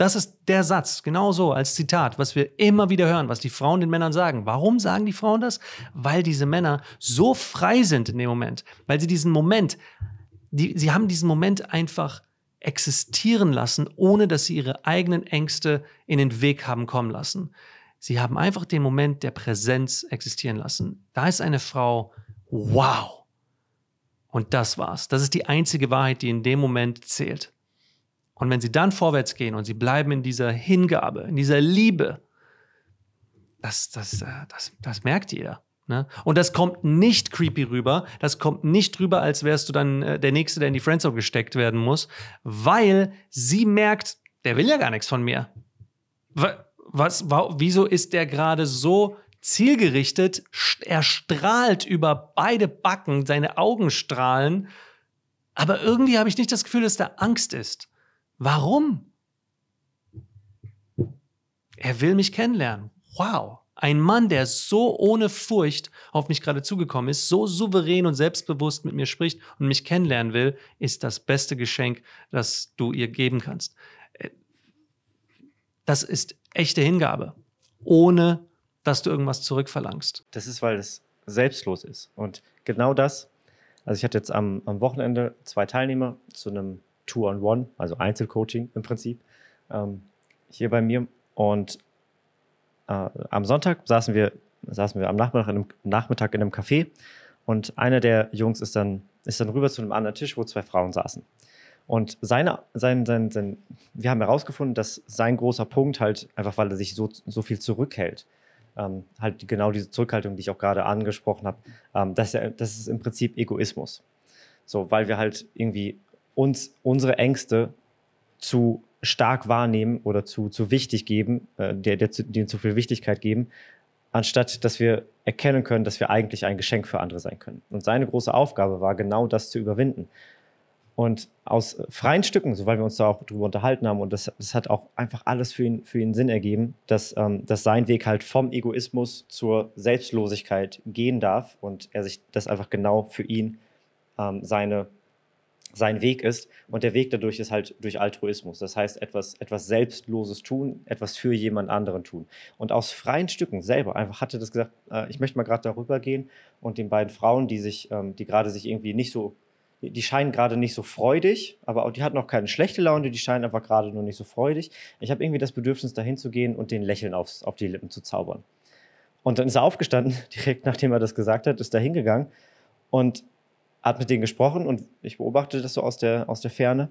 Das ist der Satz, genau so als Zitat, was wir immer wieder hören, was die Frauen den Männern sagen. Warum sagen die Frauen das? Weil diese Männer so frei sind in dem Moment, weil sie diesen Moment, die, sie haben diesen Moment einfach existieren lassen, ohne dass sie ihre eigenen Ängste in den Weg haben kommen lassen. Sie haben einfach den Moment der Präsenz existieren lassen. Da ist eine Frau, wow. Und das war's. Das ist die einzige Wahrheit, die in dem Moment zählt. Und wenn sie dann vorwärts gehen und sie bleiben in dieser Hingabe, in dieser Liebe, das, das, äh, das, das merkt jeder. Ne? Und das kommt nicht creepy rüber, das kommt nicht rüber, als wärst du dann äh, der Nächste, der in die Friendzone gesteckt werden muss, weil sie merkt, der will ja gar nichts von mir. Was, was wieso ist der gerade so zielgerichtet? Er strahlt über beide Backen, seine Augen strahlen, aber irgendwie habe ich nicht das Gefühl, dass da Angst ist. Warum? Er will mich kennenlernen. Wow. Ein Mann, der so ohne Furcht auf mich gerade zugekommen ist, so souverän und selbstbewusst mit mir spricht und mich kennenlernen will, ist das beste Geschenk, das du ihr geben kannst. Äh, das ist echte Hingabe, ohne dass du irgendwas zurückverlangst. Das ist, weil es selbstlos ist. Und genau das, also ich hatte jetzt am, am Wochenende zwei Teilnehmer zu einem Two-on-One, also Einzelcoaching im Prinzip, ähm, hier bei mir. Und äh, am Sonntag saßen wir, saßen wir am Nachmittag in, einem, Nachmittag in einem Café und einer der Jungs ist dann, ist dann rüber zu einem anderen Tisch, wo zwei Frauen saßen. Und seine, sein, sein, sein, wir haben herausgefunden, dass sein großer Punkt halt, einfach weil er sich so, so viel zurückhält, ähm, halt genau diese Zurückhaltung, die ich auch gerade angesprochen habe, ähm, das, das ist im Prinzip Egoismus. So, weil wir halt irgendwie uns unsere Ängste zu stark wahrnehmen oder zu, zu wichtig geben, äh, der, der zu, denen zu viel Wichtigkeit geben, anstatt dass wir erkennen können, dass wir eigentlich ein Geschenk für andere sein können. Und seine große Aufgabe war genau das zu überwinden. Und aus freien Stücken, so weil wir uns da auch drüber unterhalten haben, und das, das hat auch einfach alles für ihn, für ihn Sinn ergeben, dass, ähm, dass sein Weg halt vom Egoismus zur Selbstlosigkeit gehen darf und er sich das einfach genau für ihn ähm, seine sein Weg ist. Und der Weg dadurch ist halt durch Altruismus. Das heißt, etwas, etwas Selbstloses tun, etwas für jemand anderen tun. Und aus freien Stücken selber, einfach hatte das gesagt, äh, ich möchte mal gerade darüber gehen und den beiden Frauen, die sich, ähm, die gerade sich irgendwie nicht so, die scheinen gerade nicht so freudig, aber auch, die hatten auch keine schlechte Laune, die scheinen einfach gerade nur nicht so freudig. Ich habe irgendwie das Bedürfnis, dahin zu gehen und den Lächeln aufs, auf die Lippen zu zaubern. Und dann ist er aufgestanden, [LAUGHS] direkt nachdem er das gesagt hat, ist da hingegangen und hat mit denen gesprochen und ich beobachte das so aus der, aus der Ferne.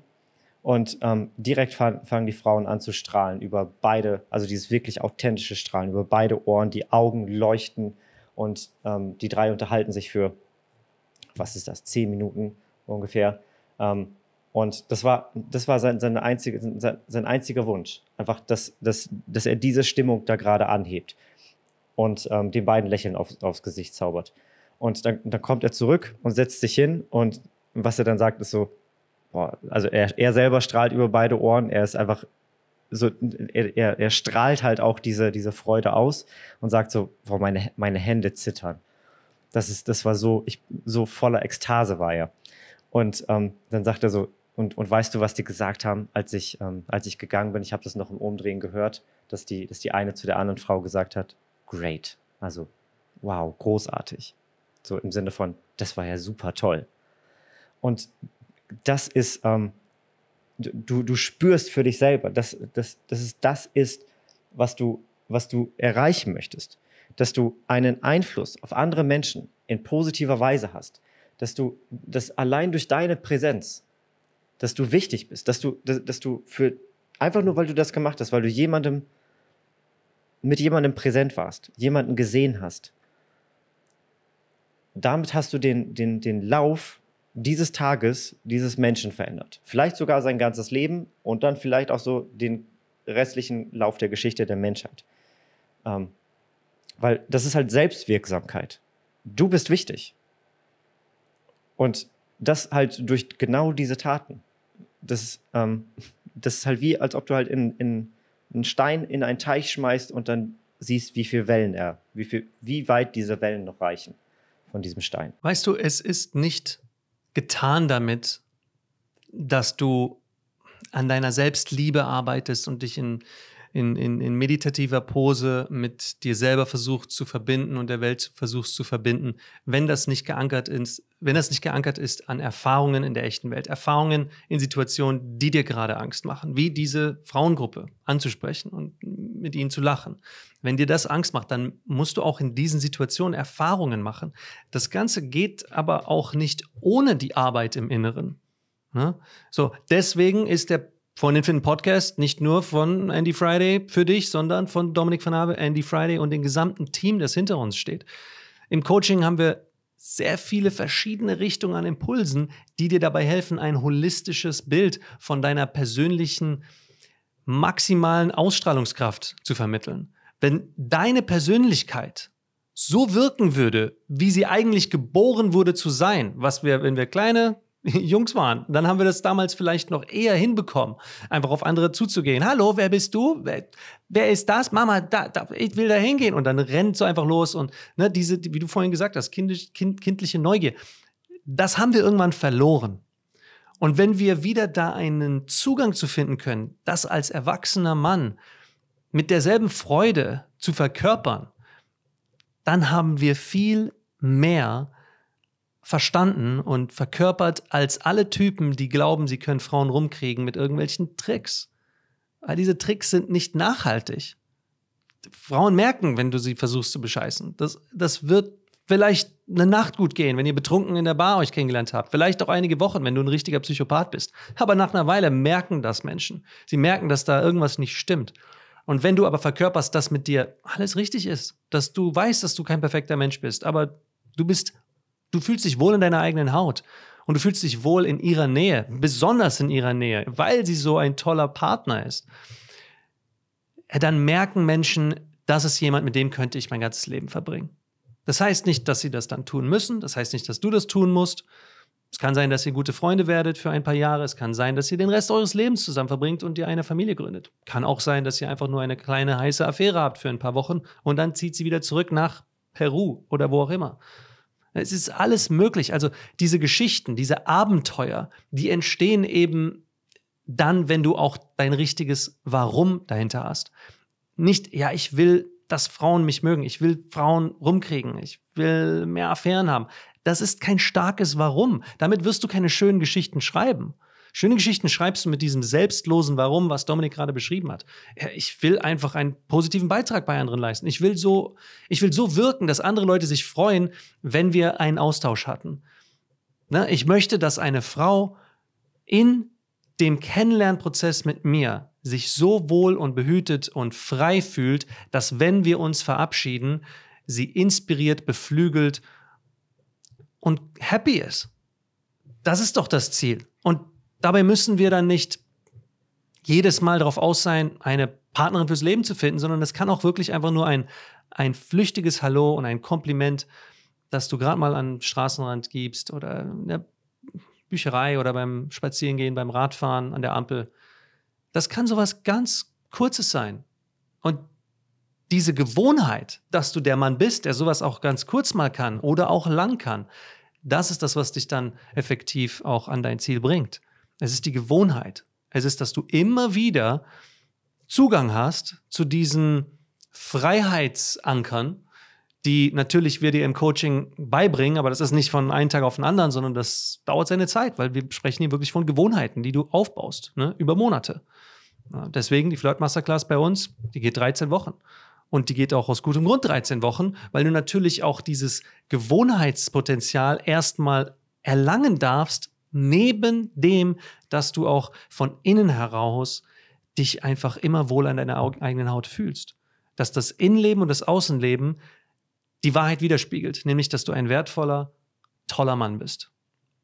Und ähm, direkt fangen die Frauen an zu strahlen über beide, also dieses wirklich authentische Strahlen über beide Ohren, die Augen leuchten und ähm, die drei unterhalten sich für, was ist das, zehn Minuten ungefähr. Ähm, und das war, das war sein, seine einzige, sein, sein einziger Wunsch, einfach, dass, dass, dass er diese Stimmung da gerade anhebt und ähm, den beiden Lächeln auf, aufs Gesicht zaubert. Und dann, dann kommt er zurück und setzt sich hin und was er dann sagt, ist so, boah, also er, er selber strahlt über beide Ohren, er ist einfach so, er, er, er strahlt halt auch diese, diese Freude aus und sagt so, boah, meine, meine Hände zittern. Das ist, das war so, ich, so voller Ekstase war er. Und ähm, dann sagt er so, und, und weißt du, was die gesagt haben, als ich, ähm, als ich gegangen bin? Ich habe das noch im Umdrehen gehört, dass die, dass die eine zu der anderen Frau gesagt hat, great. Also, wow, großartig. So im Sinne von, das war ja super toll. Und das ist, ähm, du, du spürst für dich selber, dass, dass, dass es das ist, was du, was du erreichen möchtest. Dass du einen Einfluss auf andere Menschen in positiver Weise hast. Dass du, dass allein durch deine Präsenz, dass du wichtig bist, dass du, dass, dass du für, einfach nur weil du das gemacht hast, weil du jemandem, mit jemandem präsent warst, jemanden gesehen hast, damit hast du den, den, den Lauf dieses Tages, dieses Menschen verändert. Vielleicht sogar sein ganzes Leben und dann vielleicht auch so den restlichen Lauf der Geschichte der Menschheit. Ähm, weil das ist halt Selbstwirksamkeit. Du bist wichtig. Und das halt durch genau diese Taten. Das ist, ähm, das ist halt wie, als ob du halt in, in einen Stein in einen Teich schmeißt und dann siehst, wie viele Wellen er, wie, viel, wie weit diese Wellen noch reichen von diesem Stein. Weißt du, es ist nicht getan damit, dass du an deiner Selbstliebe arbeitest und dich in in, in, in meditativer Pose mit dir selber versuchst zu verbinden und der Welt versuchst zu verbinden, wenn das nicht geankert ist, wenn das nicht geankert ist an Erfahrungen in der echten Welt, Erfahrungen in Situationen, die dir gerade Angst machen, wie diese Frauengruppe anzusprechen und mit ihnen zu lachen. Wenn dir das Angst macht, dann musst du auch in diesen Situationen Erfahrungen machen. Das Ganze geht aber auch nicht ohne die Arbeit im Inneren. Ne? So, deswegen ist der Freundin finden Podcast nicht nur von Andy Friday für dich, sondern von Dominik van Habe, Andy Friday und dem gesamten Team, das hinter uns steht. Im Coaching haben wir sehr viele verschiedene Richtungen an Impulsen, die dir dabei helfen, ein holistisches Bild von deiner persönlichen maximalen Ausstrahlungskraft zu vermitteln. Wenn deine Persönlichkeit so wirken würde, wie sie eigentlich geboren wurde zu sein, was wir, wenn wir kleine Jungs waren, dann haben wir das damals vielleicht noch eher hinbekommen, einfach auf andere zuzugehen. Hallo, wer bist du? Wer, wer ist das? Mama, da, da, ich will da hingehen. Und dann rennt so einfach los. Und ne, diese, wie du vorhin gesagt hast, kindisch, kind, kindliche Neugier, das haben wir irgendwann verloren. Und wenn wir wieder da einen Zugang zu finden können, das als erwachsener Mann mit derselben Freude zu verkörpern, dann haben wir viel mehr verstanden und verkörpert als alle Typen, die glauben, sie können Frauen rumkriegen mit irgendwelchen Tricks. All diese Tricks sind nicht nachhaltig. Frauen merken, wenn du sie versuchst zu bescheißen. Das, das wird vielleicht eine Nacht gut gehen, wenn ihr betrunken in der Bar euch kennengelernt habt. Vielleicht auch einige Wochen, wenn du ein richtiger Psychopath bist. Aber nach einer Weile merken das Menschen. Sie merken, dass da irgendwas nicht stimmt. Und wenn du aber verkörperst, dass mit dir alles richtig ist, dass du weißt, dass du kein perfekter Mensch bist, aber du bist Du fühlst dich wohl in deiner eigenen Haut und du fühlst dich wohl in ihrer Nähe, besonders in ihrer Nähe, weil sie so ein toller Partner ist. Dann merken Menschen, das ist jemand, mit dem könnte ich mein ganzes Leben verbringen. Das heißt nicht, dass sie das dann tun müssen, das heißt nicht, dass du das tun musst. Es kann sein, dass ihr gute Freunde werdet für ein paar Jahre. Es kann sein, dass ihr den Rest eures Lebens zusammen verbringt und ihr eine Familie gründet. Kann auch sein, dass ihr einfach nur eine kleine heiße Affäre habt für ein paar Wochen und dann zieht sie wieder zurück nach Peru oder wo auch immer. Es ist alles möglich. Also diese Geschichten, diese Abenteuer, die entstehen eben dann, wenn du auch dein richtiges Warum dahinter hast. Nicht, ja, ich will, dass Frauen mich mögen, ich will Frauen rumkriegen, ich will mehr Affären haben. Das ist kein starkes Warum. Damit wirst du keine schönen Geschichten schreiben. Schöne Geschichten schreibst du mit diesem selbstlosen Warum, was Dominik gerade beschrieben hat. Ich will einfach einen positiven Beitrag bei anderen leisten. Ich will so, ich will so wirken, dass andere Leute sich freuen, wenn wir einen Austausch hatten. Ne? Ich möchte, dass eine Frau in dem Kennenlernprozess mit mir sich so wohl und behütet und frei fühlt, dass wenn wir uns verabschieden, sie inspiriert, beflügelt und happy ist. Das ist doch das Ziel. Und Dabei müssen wir dann nicht jedes Mal darauf aus sein, eine Partnerin fürs Leben zu finden, sondern es kann auch wirklich einfach nur ein, ein flüchtiges Hallo und ein Kompliment, das du gerade mal an den Straßenrand gibst oder in der Bücherei oder beim Spazierengehen, beim Radfahren an der Ampel. Das kann sowas ganz Kurzes sein. Und diese Gewohnheit, dass du der Mann bist, der sowas auch ganz kurz mal kann oder auch lang kann, das ist das, was dich dann effektiv auch an dein Ziel bringt. Es ist die Gewohnheit. Es ist, dass du immer wieder Zugang hast zu diesen Freiheitsankern, die natürlich wir dir im Coaching beibringen, aber das ist nicht von einem Tag auf den anderen, sondern das dauert seine Zeit, weil wir sprechen hier wirklich von Gewohnheiten, die du aufbaust, ne, über Monate. Deswegen die Flirt Masterclass bei uns, die geht 13 Wochen. Und die geht auch aus gutem Grund 13 Wochen, weil du natürlich auch dieses Gewohnheitspotenzial erstmal erlangen darfst, Neben dem, dass du auch von innen heraus dich einfach immer wohl an deiner eigenen Haut fühlst. Dass das Innenleben und das Außenleben die Wahrheit widerspiegelt, nämlich dass du ein wertvoller, toller Mann bist.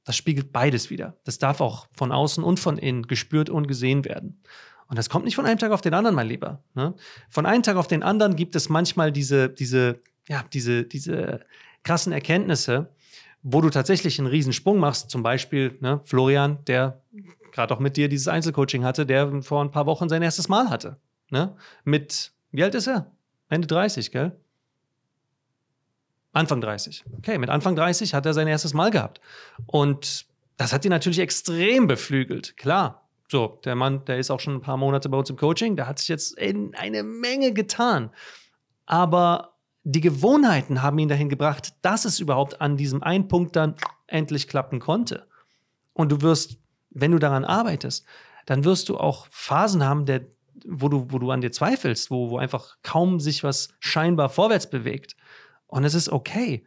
Das spiegelt beides wieder. Das darf auch von außen und von innen gespürt und gesehen werden. Und das kommt nicht von einem Tag auf den anderen, mein Lieber. Ne? Von einem Tag auf den anderen gibt es manchmal diese, diese, ja, diese, diese krassen Erkenntnisse, wo du tatsächlich einen Riesensprung machst, zum Beispiel ne, Florian, der gerade auch mit dir dieses Einzelcoaching hatte, der vor ein paar Wochen sein erstes Mal hatte. Ne? Mit, wie alt ist er? Ende 30, gell? Anfang 30. Okay, mit Anfang 30 hat er sein erstes Mal gehabt. Und das hat ihn natürlich extrem beflügelt, klar. So, der Mann, der ist auch schon ein paar Monate bei uns im Coaching, der hat sich jetzt in eine Menge getan. Aber die Gewohnheiten haben ihn dahin gebracht, dass es überhaupt an diesem einen Punkt dann endlich klappen konnte. Und du wirst, wenn du daran arbeitest, dann wirst du auch Phasen haben, der, wo, du, wo du an dir zweifelst, wo, wo einfach kaum sich was scheinbar vorwärts bewegt. Und es ist okay.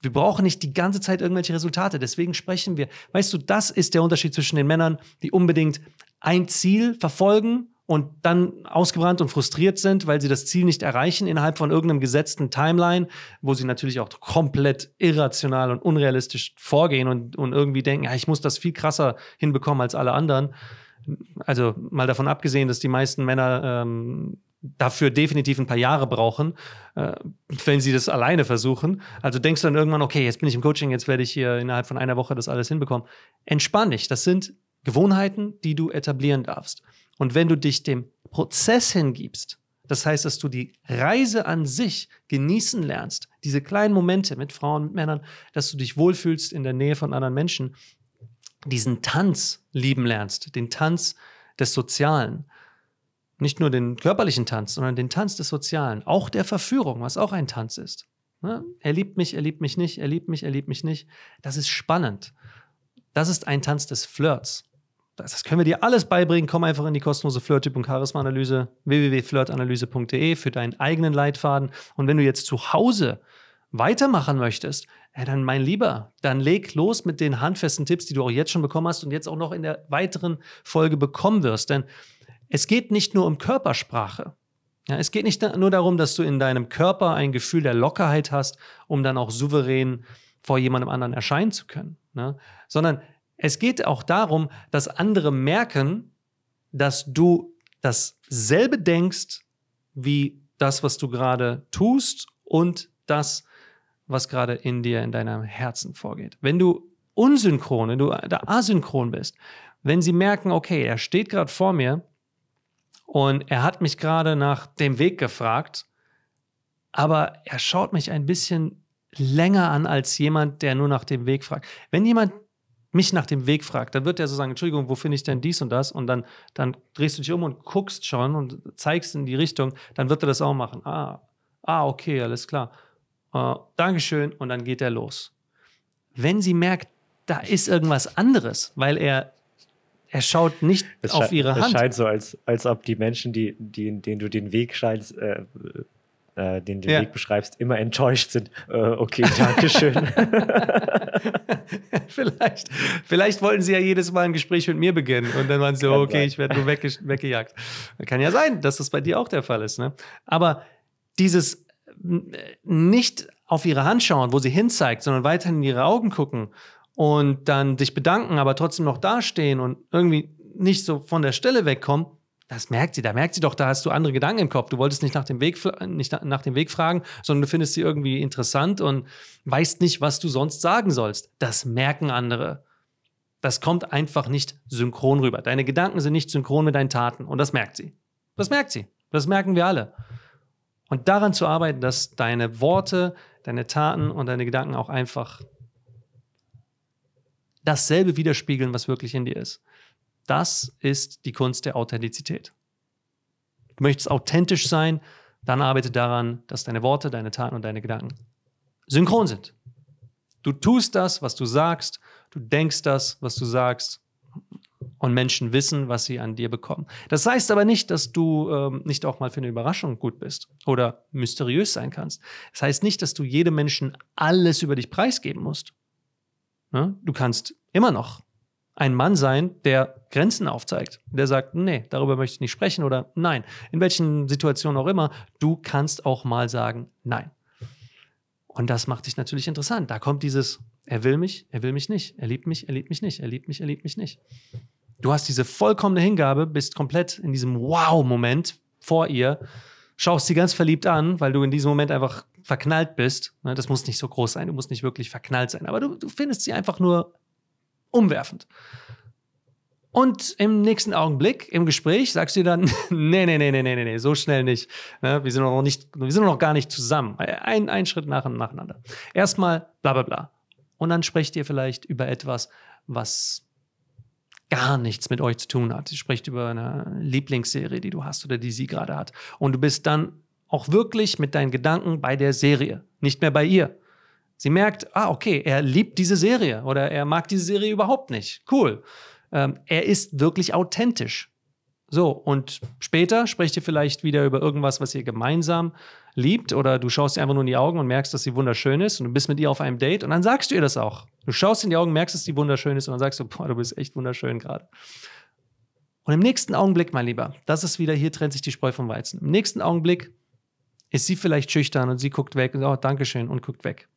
Wir brauchen nicht die ganze Zeit irgendwelche Resultate. Deswegen sprechen wir. Weißt du, das ist der Unterschied zwischen den Männern, die unbedingt ein Ziel verfolgen und dann ausgebrannt und frustriert sind, weil sie das Ziel nicht erreichen innerhalb von irgendeinem gesetzten Timeline, wo sie natürlich auch komplett irrational und unrealistisch vorgehen und, und irgendwie denken, ja, ich muss das viel krasser hinbekommen als alle anderen. Also mal davon abgesehen, dass die meisten Männer ähm, dafür definitiv ein paar Jahre brauchen, äh, wenn sie das alleine versuchen. Also denkst du dann irgendwann, okay, jetzt bin ich im Coaching, jetzt werde ich hier innerhalb von einer Woche das alles hinbekommen. Entspann dich, das sind Gewohnheiten, die du etablieren darfst. Und wenn du dich dem Prozess hingibst, das heißt, dass du die Reise an sich genießen lernst, diese kleinen Momente mit Frauen, mit Männern, dass du dich wohlfühlst in der Nähe von anderen Menschen, diesen Tanz lieben lernst, den Tanz des Sozialen. Nicht nur den körperlichen Tanz, sondern den Tanz des Sozialen, auch der Verführung, was auch ein Tanz ist. Ne? Er liebt mich, er liebt mich nicht, er liebt mich, er liebt mich nicht. Das ist spannend. Das ist ein Tanz des Flirts. Das können wir dir alles beibringen. Komm einfach in die kostenlose Flirt-Typ- und Charisma-Analyse www.flirtanalyse.de für deinen eigenen Leitfaden. Und wenn du jetzt zu Hause weitermachen möchtest, ja, dann mein Lieber, dann leg los mit den handfesten Tipps, die du auch jetzt schon bekommen hast und jetzt auch noch in der weiteren Folge bekommen wirst. Denn es geht nicht nur um Körpersprache. Ja, es geht nicht nur darum, dass du in deinem Körper ein Gefühl der Lockerheit hast, um dann auch souverän vor jemandem anderen erscheinen zu können, ne? sondern es geht auch darum, dass andere merken, dass du dasselbe denkst wie das, was du gerade tust und das, was gerade in dir, in deinem Herzen vorgeht. Wenn du unsynchron, wenn du da asynchron bist, wenn sie merken, okay, er steht gerade vor mir und er hat mich gerade nach dem Weg gefragt, aber er schaut mich ein bisschen länger an als jemand, der nur nach dem Weg fragt. Wenn jemand mich nach dem Weg fragt, dann wird er so sagen, Entschuldigung, wo finde ich denn dies und das? Und dann, dann drehst du dich um und guckst schon und zeigst in die Richtung, dann wird er das auch machen. Ah, ah okay, alles klar. Uh, Dankeschön und dann geht er los. Wenn sie merkt, da ist irgendwas anderes, weil er er schaut nicht es auf ihre Hand. Es scheint so, als, als ob die Menschen, die, die, denen du den Weg scheinst, äh, äh, den den ja. Weg beschreibst, immer enttäuscht sind. Äh, okay, schön. [LAUGHS] vielleicht, vielleicht wollten sie ja jedes Mal ein Gespräch mit mir beginnen und dann waren sie, so, okay, sein. ich werde nur wegge weggejagt. Kann ja sein, dass das bei dir auch der Fall ist. Ne? Aber dieses äh, nicht auf ihre Hand schauen, wo sie hinzeigt, sondern weiterhin in ihre Augen gucken und dann dich bedanken, aber trotzdem noch dastehen und irgendwie nicht so von der Stelle wegkommen, das merkt sie, da merkt sie doch, da hast du andere Gedanken im Kopf. Du wolltest nicht nach dem Weg, nicht nach dem Weg fragen, sondern du findest sie irgendwie interessant und weißt nicht, was du sonst sagen sollst. Das merken andere. Das kommt einfach nicht synchron rüber. Deine Gedanken sind nicht synchron mit deinen Taten und das merkt sie. Das merkt sie. Das merken wir alle. Und daran zu arbeiten, dass deine Worte, deine Taten und deine Gedanken auch einfach dasselbe widerspiegeln, was wirklich in dir ist. Das ist die Kunst der Authentizität. Du möchtest authentisch sein, dann arbeite daran, dass deine Worte, deine Taten und deine Gedanken synchron sind. Du tust das, was du sagst, du denkst das, was du sagst und Menschen wissen, was sie an dir bekommen. Das heißt aber nicht, dass du ähm, nicht auch mal für eine Überraschung gut bist oder mysteriös sein kannst. Das heißt nicht, dass du jedem Menschen alles über dich preisgeben musst. Ne? Du kannst immer noch ein Mann sein, der Grenzen aufzeigt, der sagt, nee, darüber möchte ich nicht sprechen oder nein. In welchen Situationen auch immer, du kannst auch mal sagen, nein. Und das macht dich natürlich interessant. Da kommt dieses, er will mich, er will mich nicht, er liebt mich, er liebt mich nicht, er liebt mich, er liebt mich nicht. Du hast diese vollkommene Hingabe, bist komplett in diesem Wow-Moment vor ihr, schaust sie ganz verliebt an, weil du in diesem Moment einfach verknallt bist. Ne, das muss nicht so groß sein, du musst nicht wirklich verknallt sein, aber du, du findest sie einfach nur umwerfend. Und im nächsten Augenblick, im Gespräch, sagst du dann, [LAUGHS] nee, nee, nee, nee, nee, nee, so schnell nicht. Ne, wir sind noch nicht, wir sind noch gar nicht zusammen. Ein, ein Schritt nach und nacheinander. Erstmal bla bla bla. Und dann sprecht ihr vielleicht über etwas, was gar nichts mit euch zu tun hat. Ihr sprecht über eine Lieblingsserie, die du hast oder die sie gerade hat. Und du bist dann auch wirklich mit deinen Gedanken bei der Serie, nicht mehr bei ihr. Sie merkt, ah, okay, er liebt diese Serie oder er mag diese Serie überhaupt nicht. Cool. Ähm, er ist wirklich authentisch. So, und später sprecht ihr vielleicht wieder über irgendwas, was ihr gemeinsam liebt oder du schaust ihr einfach nur in die Augen und merkst, dass sie wunderschön ist und du bist mit ihr auf einem Date und dann sagst du ihr das auch. Du schaust in die Augen, merkst, dass sie wunderschön ist und dann sagst du, boah, du bist echt wunderschön gerade. Und im nächsten Augenblick, mein Lieber, das ist wieder, hier trennt sich die Spreu vom Weizen. Im nächsten Augenblick ist sie vielleicht schüchtern und sie guckt weg und sagt, oh, Dankeschön und guckt weg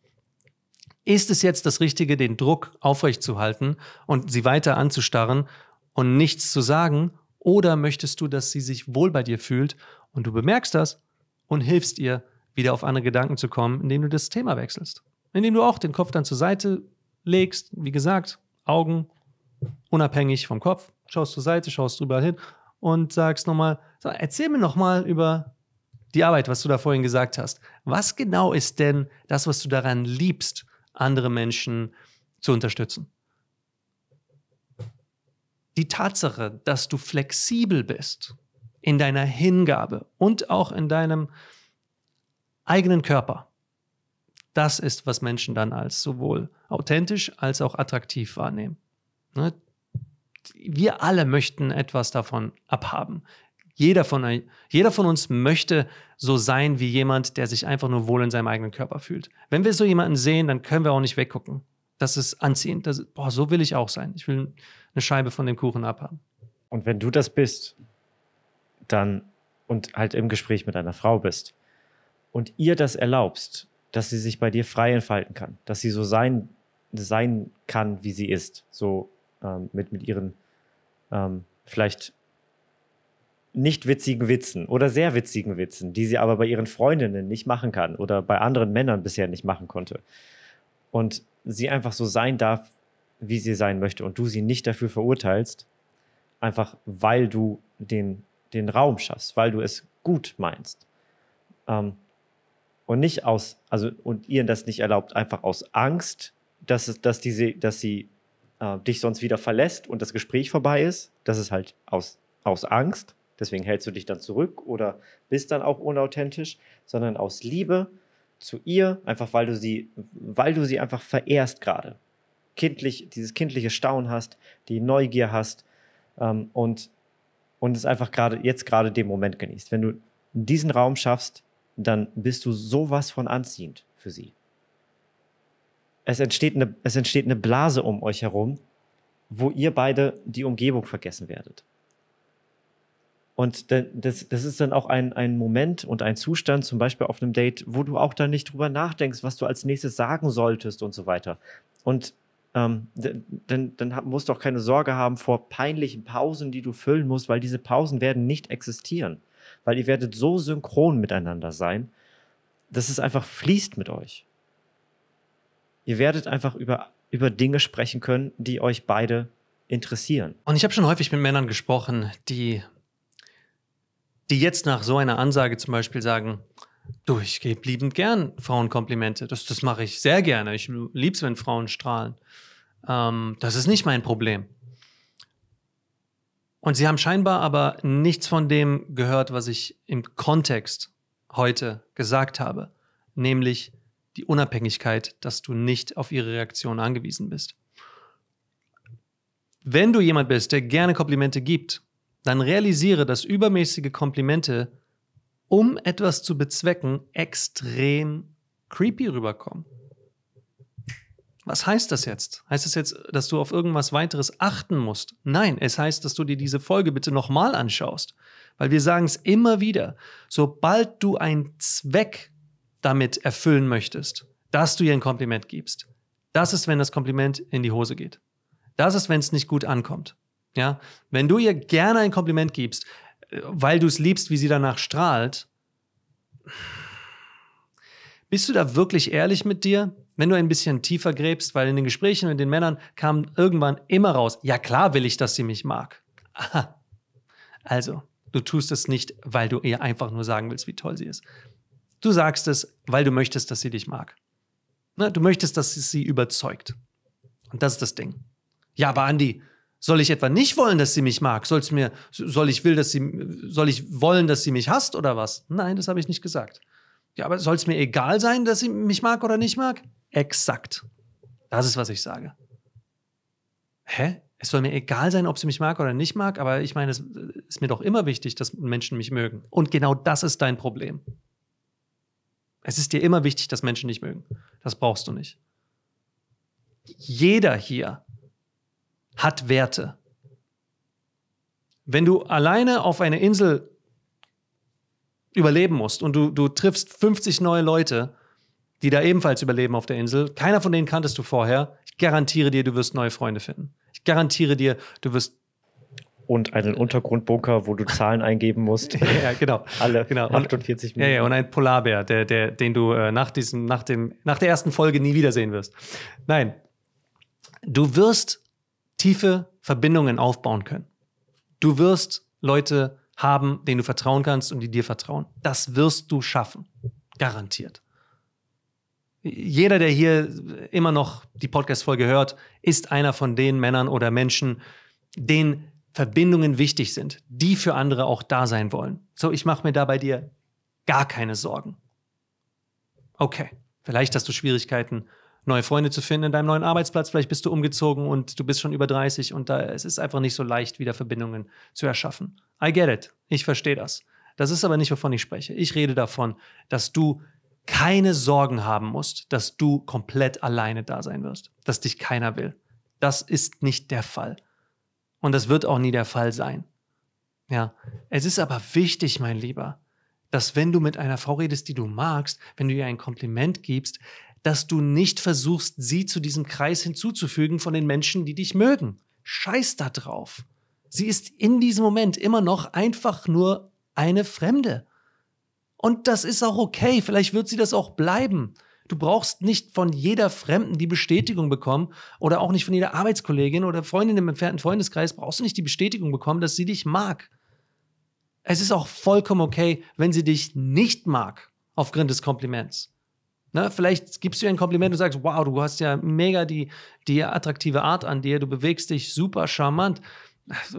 ist es jetzt das Richtige, den Druck aufrechtzuhalten und sie weiter anzustarren und nichts zu sagen? Oder möchtest du, dass sie sich wohl bei dir fühlt und du bemerkst das und hilfst ihr, wieder auf andere Gedanken zu kommen, indem du das Thema wechselst? Indem du auch den Kopf dann zur Seite legst, wie gesagt, Augen unabhängig vom Kopf, schaust zur Seite, schaust drüber hin und sagst nochmal, erzähl mir nochmal über die Arbeit, was du da vorhin gesagt hast. Was genau ist denn das, was du daran liebst? andere Menschen zu unterstützen. Die Tatsache, dass du flexibel bist in deiner Hingabe und auch in deinem eigenen Körper, das ist, was Menschen dann als sowohl authentisch als auch attraktiv wahrnehmen. Ne? Wir alle möchten etwas davon abhaben. Jeder von, jeder von uns möchte so sein wie jemand, der sich einfach nur wohl in seinem eigenen Körper fühlt. Wenn wir so jemanden sehen, dann können wir auch nicht weggucken. Das ist anziehend. Das, boah, so will ich auch sein. Ich will eine Scheibe von dem Kuchen abhaben. Und wenn du das bist, dann und halt im Gespräch mit einer Frau bist und ihr das erlaubst, dass sie sich bei dir frei entfalten kann, dass sie so sein, sein kann, wie sie ist, so ähm, mit, mit ihren ähm, vielleicht nicht witzigen Witzen oder sehr witzigen Witzen, die sie aber bei ihren Freundinnen nicht machen kann oder bei anderen Männern bisher nicht machen konnte. Und sie einfach so sein darf, wie sie sein möchte und du sie nicht dafür verurteilst, einfach weil du den, den Raum schaffst, weil du es gut meinst. Ähm, und nicht aus, also und ihr das nicht erlaubt, einfach aus Angst, dass, es, dass, diese, dass sie äh, dich sonst wieder verlässt und das Gespräch vorbei ist. Das ist halt aus, aus Angst Deswegen hältst du dich dann zurück oder bist dann auch unauthentisch, sondern aus Liebe zu ihr, einfach weil du sie, weil du sie einfach verehrst gerade. Kindlich, dieses kindliche Staunen hast, die Neugier hast ähm, und, und es einfach gerade, jetzt gerade den Moment genießt. Wenn du diesen Raum schaffst, dann bist du sowas von anziehend für sie. Es entsteht, eine, es entsteht eine Blase um euch herum, wo ihr beide die Umgebung vergessen werdet. Und das, das ist dann auch ein, ein Moment und ein Zustand, zum Beispiel auf einem Date, wo du auch dann nicht drüber nachdenkst, was du als nächstes sagen solltest und so weiter. Und ähm, dann, dann musst du auch keine Sorge haben vor peinlichen Pausen, die du füllen musst, weil diese Pausen werden nicht existieren. Weil ihr werdet so synchron miteinander sein, dass es einfach fließt mit euch. Ihr werdet einfach über, über Dinge sprechen können, die euch beide interessieren. Und ich habe schon häufig mit Männern gesprochen, die die jetzt nach so einer Ansage zum Beispiel sagen, du, ich gebe liebend gern Frauenkomplimente, Das, das mache ich sehr gerne. Ich liebe es, wenn Frauen strahlen. Ähm, das ist nicht mein Problem. Und sie haben scheinbar aber nichts von dem gehört, was ich im Kontext heute gesagt habe, nämlich die Unabhängigkeit, dass du nicht auf ihre Reaktion angewiesen bist. Wenn du jemand bist, der gerne Komplimente gibt dann realisiere, dass übermäßige Komplimente, um etwas zu bezwecken, extrem creepy rüberkommen. Was heißt das jetzt? Heißt das jetzt, dass du auf irgendwas weiteres achten musst? Nein, es heißt, dass du dir diese Folge bitte nochmal anschaust. Weil wir sagen es immer wieder, sobald du einen Zweck damit erfüllen möchtest, dass du ihr ein Kompliment gibst, das ist, wenn das Kompliment in die Hose geht. Das ist, wenn es nicht gut ankommt. Ja? Wenn du ihr gerne ein Kompliment gibst, äh, weil du es liebst, wie sie danach strahlt, bist du da wirklich ehrlich mit dir? Wenn du ein bisschen tiefer gräbst, weil in den Gesprächen mit den Männern kam irgendwann immer raus, ja klar will ich, dass sie mich mag. Aha. Also, du tust es nicht, weil du ihr einfach nur sagen willst, wie toll sie ist. Du sagst es, weil du möchtest, dass sie dich mag. Ne, du möchtest, dass sie sie überzeugt. Und das ist das Ding. Ja, aber Andi, soll ich etwa nicht wollen, dass sie mich mag? Soll's mir, soll, ich will, dass sie, soll ich wollen, dass sie mich hasst oder was? Nein, das habe ich nicht gesagt. Ja, aber soll es mir egal sein, dass sie mich mag oder nicht mag? Exakt. Das ist, was ich sage. Hä? Es soll mir egal sein, ob sie mich mag oder nicht mag, aber ich meine, es ist mir doch immer wichtig, dass Menschen mich mögen. Und genau das ist dein Problem. Es ist dir immer wichtig, dass Menschen dich mögen. Das brauchst du nicht. Jeder hier hat Werte. Wenn du alleine auf einer Insel überleben musst und du, du triffst 50 neue Leute, die da ebenfalls überleben auf der Insel, keiner von denen kanntest du vorher, ich garantiere dir, du wirst neue Freunde finden. Ich garantiere dir, du wirst und einen Untergrundbunker, wo du Zahlen eingeben musst. [LAUGHS] ja, genau. Alle genau. 48 Minuten. Ja, ja, und ein Polarbär, der, der, den du äh, nach, diesem, nach, dem, nach der ersten Folge nie wiedersehen wirst. Nein, du wirst tiefe Verbindungen aufbauen können. Du wirst Leute haben, denen du vertrauen kannst und die dir vertrauen. Das wirst du schaffen. Garantiert. Jeder, der hier immer noch die Podcast-Folge hört, ist einer von den Männern oder Menschen, denen Verbindungen wichtig sind, die für andere auch da sein wollen. So, ich mache mir da bei dir gar keine Sorgen. Okay, vielleicht hast du Schwierigkeiten, neue Freunde zu finden in deinem neuen Arbeitsplatz. Vielleicht bist du umgezogen und du bist schon über 30 und da, es ist einfach nicht so leicht, wieder Verbindungen zu erschaffen. I get it. Ich verstehe das. Das ist aber nicht, wovon ich spreche. Ich rede davon, dass du keine Sorgen haben musst, dass du komplett alleine da sein wirst, dass dich keiner will. Das ist nicht der Fall. Und das wird auch nie der Fall sein. Ja, es ist aber wichtig, mein Lieber, dass wenn du mit einer Frau redest, die du magst, wenn du ihr ein Kompliment gibst, dass du nicht versuchst, sie zu diesem Kreis hinzuzufügen von den Menschen, die dich mögen. Scheiß da drauf. Sie ist in diesem Moment immer noch einfach nur eine Fremde. Und das ist auch okay, vielleicht wird sie das auch bleiben. Du brauchst nicht von jeder Fremden die Bestätigung bekommen oder auch nicht von jeder Arbeitskollegin oder Freundin im entfernten Freundeskreis brauchst du nicht die Bestätigung bekommen, dass sie dich mag. Es ist auch vollkommen okay, wenn sie dich nicht mag aufgrund des Kompliments. Ne? Vielleicht gibst du ihr ein Kompliment und sagst, wow, du hast ja mega die, die attraktive Art an dir, du bewegst dich super charmant.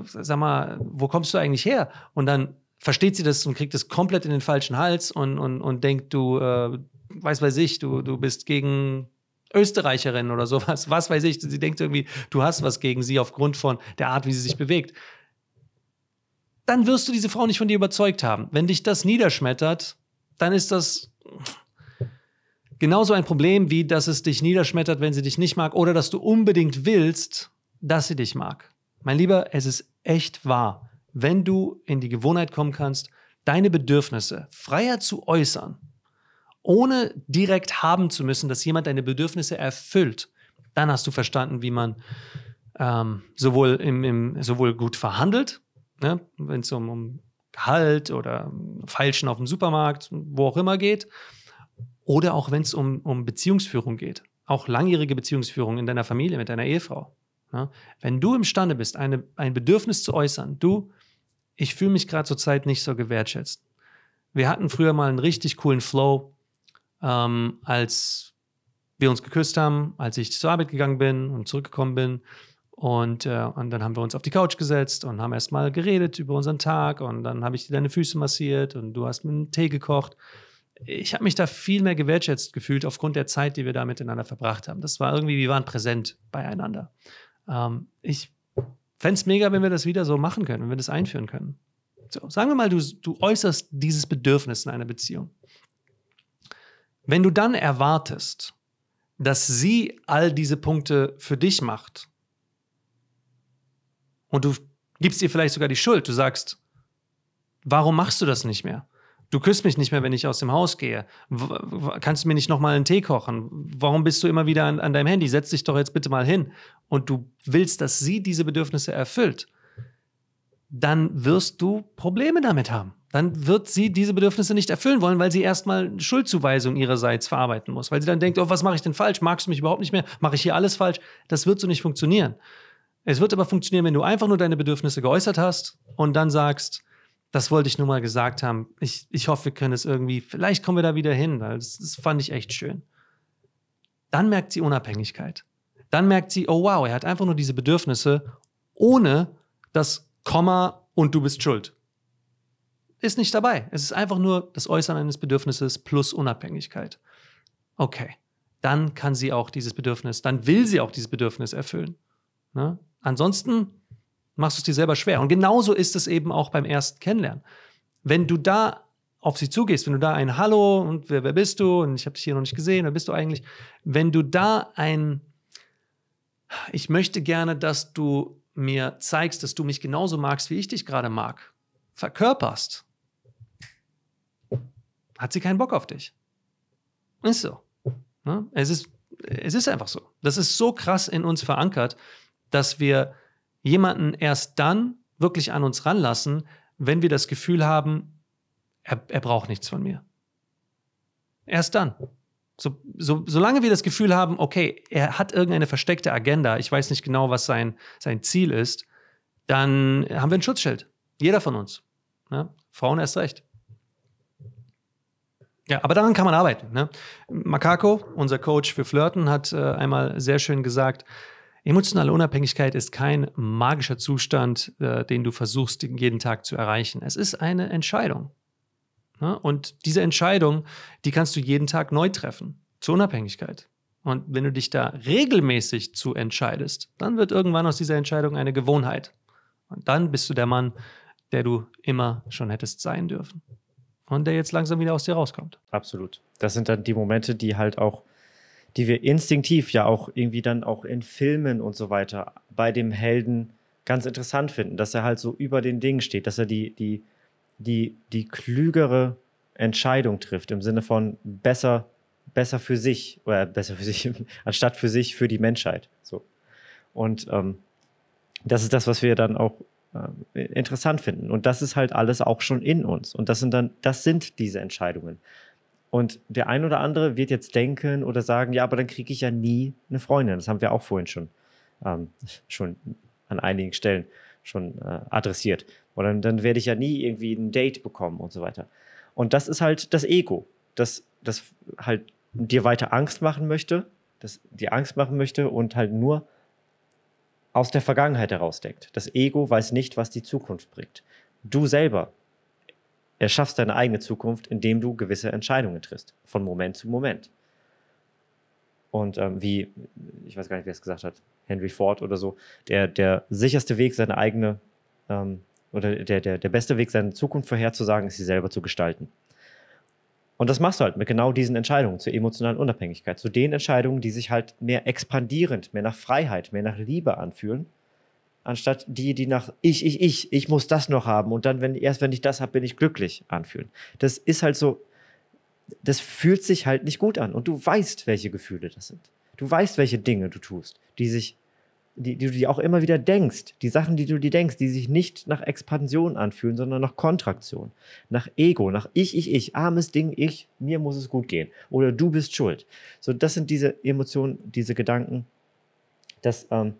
Sag mal, wo kommst du eigentlich her? Und dann versteht sie das und kriegt das komplett in den falschen Hals und, und, und denkt, du, äh, weiß weiß ich, du, du bist gegen Österreicherin oder sowas, was weiß ich. Sie denkt irgendwie, du hast was gegen sie aufgrund von der Art, wie sie sich bewegt. Dann wirst du diese Frau nicht von dir überzeugt haben. Wenn dich das niederschmettert, dann ist das genauso ein Problem wie, dass es dich niederschmettert, wenn sie dich nicht mag oder dass du unbedingt willst, dass sie dich mag. Mein Lieber, es ist echt wahr, wenn du in die Gewohnheit kommen kannst, deine Bedürfnisse freier zu äußern, ohne direkt haben zu müssen, dass jemand deine Bedürfnisse erfüllt, dann hast du verstanden, wie man ähm, sowohl, im, im, sowohl gut verhandelt, ne, wenn es um, um Gehalt oder Feilschen auf dem Supermarkt, wo auch immer geht, oder auch wenn es um, um Beziehungsführung geht, auch langjährige Beziehungsführung in deiner Familie mit deiner Ehefrau. Ja? Wenn du imstande bist, eine, ein Bedürfnis zu äußern, du, ich fühle mich gerade zurzeit nicht so gewertschätzt. Wir hatten früher mal einen richtig coolen Flow, ähm, als wir uns geküsst haben, als ich zur Arbeit gegangen bin und zurückgekommen bin. Und, äh, und dann haben wir uns auf die Couch gesetzt und haben erstmal geredet über unseren Tag. Und dann habe ich dir deine Füße massiert und du hast mir einen Tee gekocht ich habe mich da viel mehr gewertschätzt gefühlt aufgrund der Zeit, die wir da miteinander verbracht haben. Das war irgendwie, wir waren präsent beieinander. Ähm, ich fände es mega, wenn wir das wieder so machen können, wenn wir das einführen können. So, sagen wir mal, du, du äußerst dieses Bedürfnis in einer Beziehung. Wenn du dann erwartest, dass sie all diese Punkte für dich macht und du gibst ihr vielleicht sogar die Schuld, du sagst, warum machst du das nicht mehr? Du küsst mich nicht mehr, wenn ich aus dem Haus gehe. W kannst du mir nicht nochmal einen Tee kochen? Warum bist du immer wieder an, an, deinem Handy? Setz dich doch jetzt bitte mal hin. Und du willst, dass sie diese Bedürfnisse erfüllt. Dann wirst du Probleme damit haben. Dann wird sie diese Bedürfnisse nicht erfüllen wollen, weil sie erstmal Schuldzuweisung ihrerseits verarbeiten muss. Weil sie dann denkt, oh, was mache ich denn falsch? Magst du mich überhaupt nicht mehr? Mache ich hier alles falsch? Das wird so nicht funktionieren. Es wird aber funktionieren, wenn du einfach nur deine Bedürfnisse geäußert hast und dann sagst, das wollte ich nur mal gesagt haben. Ich, ich hoffe, wir können es irgendwie, vielleicht kommen wir da wieder hin, weil das, das fand ich echt schön. Dann merkt sie Unabhängigkeit. Dann merkt sie, oh wow, er hat einfach nur diese Bedürfnisse ohne das Komma und du bist schuld. Ist nicht dabei. Es ist einfach nur das Äußern eines Bedürfnisses plus Unabhängigkeit. Okay, dann kann sie auch dieses Bedürfnis, dann will sie auch dieses Bedürfnis erfüllen. Ne? Ansonsten machst du es dir selber schwer. Und genauso ist es eben auch beim ersten Kennenlernen. Wenn du da auf sie zugehst, wenn du da ein Hallo und wer, wer bist du und ich habe dich hier noch nicht gesehen, wer bist du eigentlich? Wenn du da ein, ich möchte gerne, dass du mir zeigst, dass du mich genauso magst, wie ich dich gerade mag, verkörperst, hat sie keinen Bock auf dich. Ist so. Ne? Es ist, es ist einfach so. Das ist so krass in uns verankert, dass wir jemanden erst dann wirklich an uns ranlassen, wenn wir das Gefühl haben, er, er braucht nichts von mir. Erst dann. So, so, solange wir das Gefühl haben, okay, er hat irgendeine versteckte Agenda, ich weiß nicht genau, was sein, sein Ziel ist, dann haben wir ein Schutzschild. Jeder von uns. Ne? Frauen erst recht. Ja, aber daran kann man arbeiten. Ne? Makako, unser Coach für Flirten, hat äh, einmal sehr schön gesagt, Emotionale Unabhängigkeit ist kein magischer Zustand, äh, den du versuchst jeden Tag zu erreichen. Es ist eine Entscheidung. Ne? Und diese Entscheidung, die kannst du jeden Tag neu treffen zur Unabhängigkeit. Und wenn du dich da regelmäßig zu entscheidest, dann wird irgendwann aus dieser Entscheidung eine Gewohnheit. Und dann bist du der Mann, der du immer schon hättest sein dürfen. Und der jetzt langsam wieder aus dir rauskommt. Absolut. Das sind dann die Momente, die halt auch die wir instinktiv ja auch irgendwie dann auch in Filmen und so weiter bei dem Helden ganz interessant finden, dass er halt so über den Dingen steht, dass er die, die, die, die klügere Entscheidung trifft, im Sinne von besser, besser für sich oder besser für sich, [LAUGHS] anstatt für sich, für die Menschheit. So. Und ähm, das ist das, was wir dann auch äh, interessant finden. Und das ist halt alles auch schon in uns. Und das sind dann, das sind diese Entscheidungen. Und der ein oder andere wird jetzt denken oder sagen, ja, aber dann kriege ich ja nie eine Freundin. Das haben wir auch vorhin schon, ähm, schon an einigen Stellen schon äh, adressiert. Oder dann werde ich ja nie irgendwie ein Date bekommen und so weiter. Und das ist halt das Ego, das, das halt dir weiter Angst machen möchte, das dir Angst machen möchte und halt nur aus der Vergangenheit herausdenkt. Das Ego weiß nicht, was die Zukunft bringt. Du selber erschaffst deine eigene Zukunft, indem du gewisse Entscheidungen triffst, von Moment zu Moment. Und ähm, wie, ich weiß gar nicht, wer es gesagt hat, Henry Ford oder so, der, der sicherste Weg, seine eigene, ähm, oder der, der, der beste Weg, seine Zukunft vorherzusagen, ist, sie selber zu gestalten. Und das machst du halt mit genau diesen Entscheidungen zur emotionalen Unabhängigkeit, zu den Entscheidungen, die sich halt mehr expandierend, mehr nach Freiheit, mehr nach Liebe anfühlen anstatt die, die nach ich, ich, ich, ich muss das noch haben und dann, wenn erst wenn ich das habe, bin ich glücklich anfühlen. Das ist halt so, das fühlt sich halt nicht gut an und du weißt, welche Gefühle das sind. Du weißt, welche Dinge du tust, die sich, die, die du dir auch immer wieder denkst, die Sachen, die du dir denkst, die sich nicht nach Expansion anfühlen, sondern nach Kontraktion, nach Ego, nach ich, ich, ich, armes Ding, ich, mir muss es gut gehen oder du bist schuld. So, das sind diese Emotionen, diese Gedanken, dass, ähm,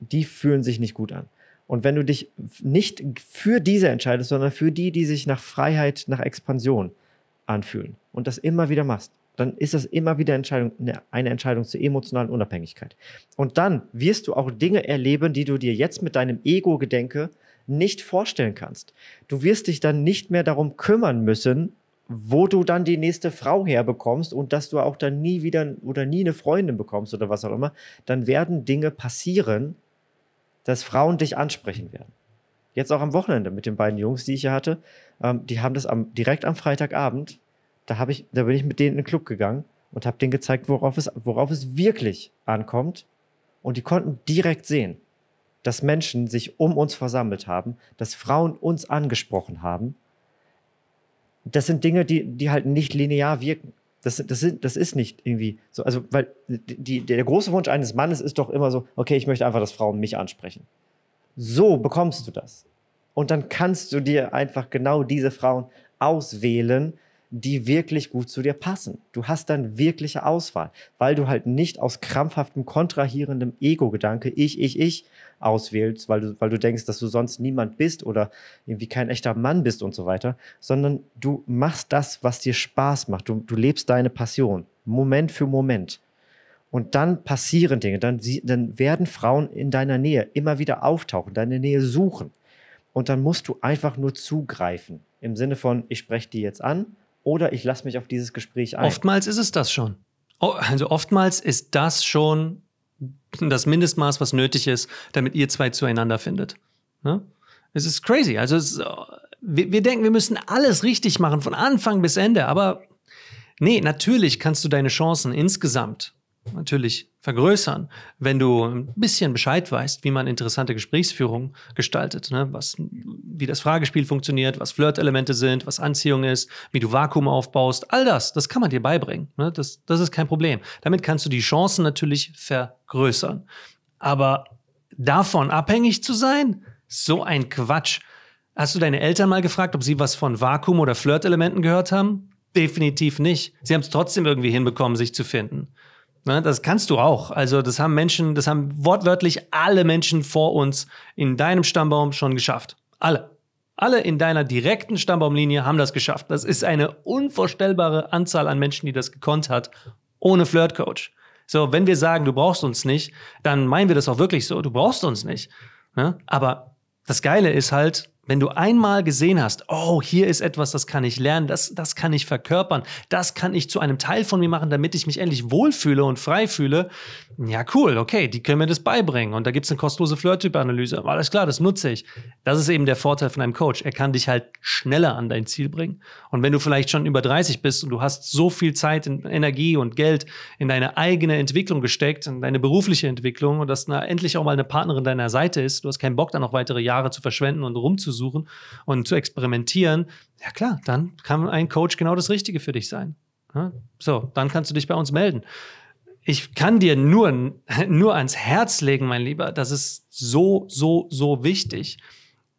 die fühlen sich nicht gut an. Und wenn du dich nicht für diese entscheidest, sondern für die, die sich nach Freiheit, nach Expansion anfühlen und das immer wieder machst, dann ist das immer wieder Entscheidung, ne, eine Entscheidung zur emotionalen Unabhängigkeit. Und dann wirst du auch Dinge erleben, die du dir jetzt mit deinem Ego-Gedenke nicht vorstellen kannst. Du wirst dich dann nicht mehr darum kümmern müssen, wo du dann die nächste Frau herbekommst und dass du auch dann nie wieder oder nie eine Freundin bekommst oder was auch immer, dann werden Dinge passieren, dass Frauen dich ansprechen werden. Jetzt auch am Wochenende mit den beiden Jungs, die ich hier hatte, ähm, die haben das am, direkt am Freitagabend, da, ich, da bin ich mit denen in den Club gegangen und habe denen gezeigt, worauf es, worauf es wirklich ankommt. Und die konnten direkt sehen, dass Menschen sich um uns versammelt haben, dass Frauen uns angesprochen haben das sind Dinge, die, die halt nicht linear wirken. Das, das, das ist nicht irgendwie so. Also, weil die, der große Wunsch eines Mannes ist doch immer so, okay, ich möchte einfach, dass Frauen mich ansprechen. So bekommst du das. Und dann kannst du dir einfach genau diese Frauen auswählen, die wirklich gut zu dir passen. Du hast dann wirkliche Auswahl, weil du halt nicht aus krampfhaftem, kontrahierendem Ego-Gedanke, ich, ich, ich, auswählst, weil du, weil du denkst, dass du sonst niemand bist oder irgendwie kein echter Mann bist und so weiter, sondern du machst das, was dir Spaß macht. Du, du lebst deine Passion, Moment für Moment. Und dann passieren Dinge, dann, dann werden Frauen in deiner Nähe immer wieder auftauchen, deine Nähe suchen. Und dann musst du einfach nur zugreifen. Im Sinne von, ich spreche die jetzt an oder ich lasse mich auf dieses Gespräch ein. Oftmals ist es das schon. Also oftmals ist das schon das Mindestmaß, was nötig ist, damit ihr zwei zueinander findet. Ne? Es ist crazy. Also es, wir, wir denken, wir müssen alles richtig machen, von Anfang bis Ende. Aber nee, natürlich kannst du deine Chancen insgesamt natürlich vergrößern, wenn du ein bisschen Bescheid weißt, wie man interessante Gesprächsführung gestaltet, ne? was, wie das Fragespiel funktioniert, was Flirtelemente sind, was Anziehung ist, wie du Vakuum aufbaust, all das, das kann man dir beibringen. Ne? Das, das ist kein Problem. Damit kannst du die Chancen natürlich vergrößern. Aber davon abhängig zu sein, so ein Quatsch. Hast du deine Eltern mal gefragt, ob sie was von Vakuum oder Flirtelementen gehört haben? Definitiv nicht. Sie haben es trotzdem irgendwie hinbekommen, sich zu finden. Ne, das kannst du auch. Also das haben Menschen, das haben wortwörtlich alle Menschen vor uns in deinem Stammbaum schon geschafft. Alle. Alle in deiner direkten Stammbaumlinie haben das geschafft. Das ist eine unvorstellbare Anzahl an Menschen, die das gekonnt hat, ohne Flirtcoach. So, wenn wir sagen, du brauchst uns nicht, dann meinen wir das auch wirklich so. Du brauchst uns nicht. Ne? Aber das Geile ist halt, wenn du einmal gesehen hast, oh, hier ist etwas, das kann ich lernen, das, das kann ich verkörpern, das kann ich zu einem Teil von mir machen, damit ich mich endlich wohlfühle und frei fühle, ja, cool, okay, die können mir das beibringen. Und da gibt es eine kostenlose Flirt-Typ-Analyse. Alles klar, das nutze ich. Das ist eben der Vorteil von einem Coach. Er kann dich halt schneller an dein Ziel bringen. Und wenn du vielleicht schon über 30 bist und du hast so viel Zeit, und Energie und Geld in deine eigene Entwicklung gesteckt, in deine berufliche Entwicklung und dass na, endlich auch mal eine Partnerin deiner Seite ist, du hast keinen Bock, da noch weitere Jahre zu verschwenden und rumzusuchen und zu experimentieren, ja klar, dann kann ein Coach genau das Richtige für dich sein. So, dann kannst du dich bei uns melden ich kann dir nur, [LAUGHS] nur ans Herz legen, mein Lieber, das ist so, so, so wichtig,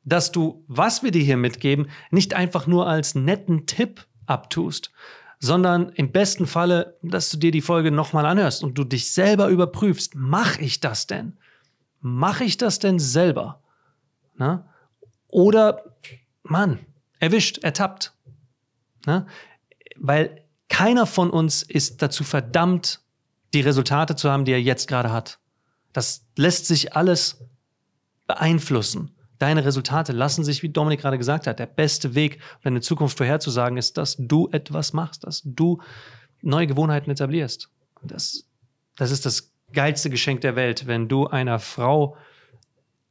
dass du, was wir dir hier mitgeben, nicht einfach nur als netten Tipp abtust, sondern im besten Falle, dass du dir die Folge nochmal anhörst und du dich selber überprüfst, mache ich das denn? Mache ich das denn selber? Na? Oder, Mann, erwischt, ertappt. Na? Weil keiner von uns ist dazu verdammt, die Resultate zu haben, die er jetzt gerade hat. Das lässt sich alles beeinflussen. Deine Resultate lassen sich, wie Dominik gerade gesagt hat, der beste Weg, deine Zukunft vorherzusagen, ist, dass du etwas machst, dass du neue Gewohnheiten etablierst. Das, das ist das geilste Geschenk der Welt, wenn du einer Frau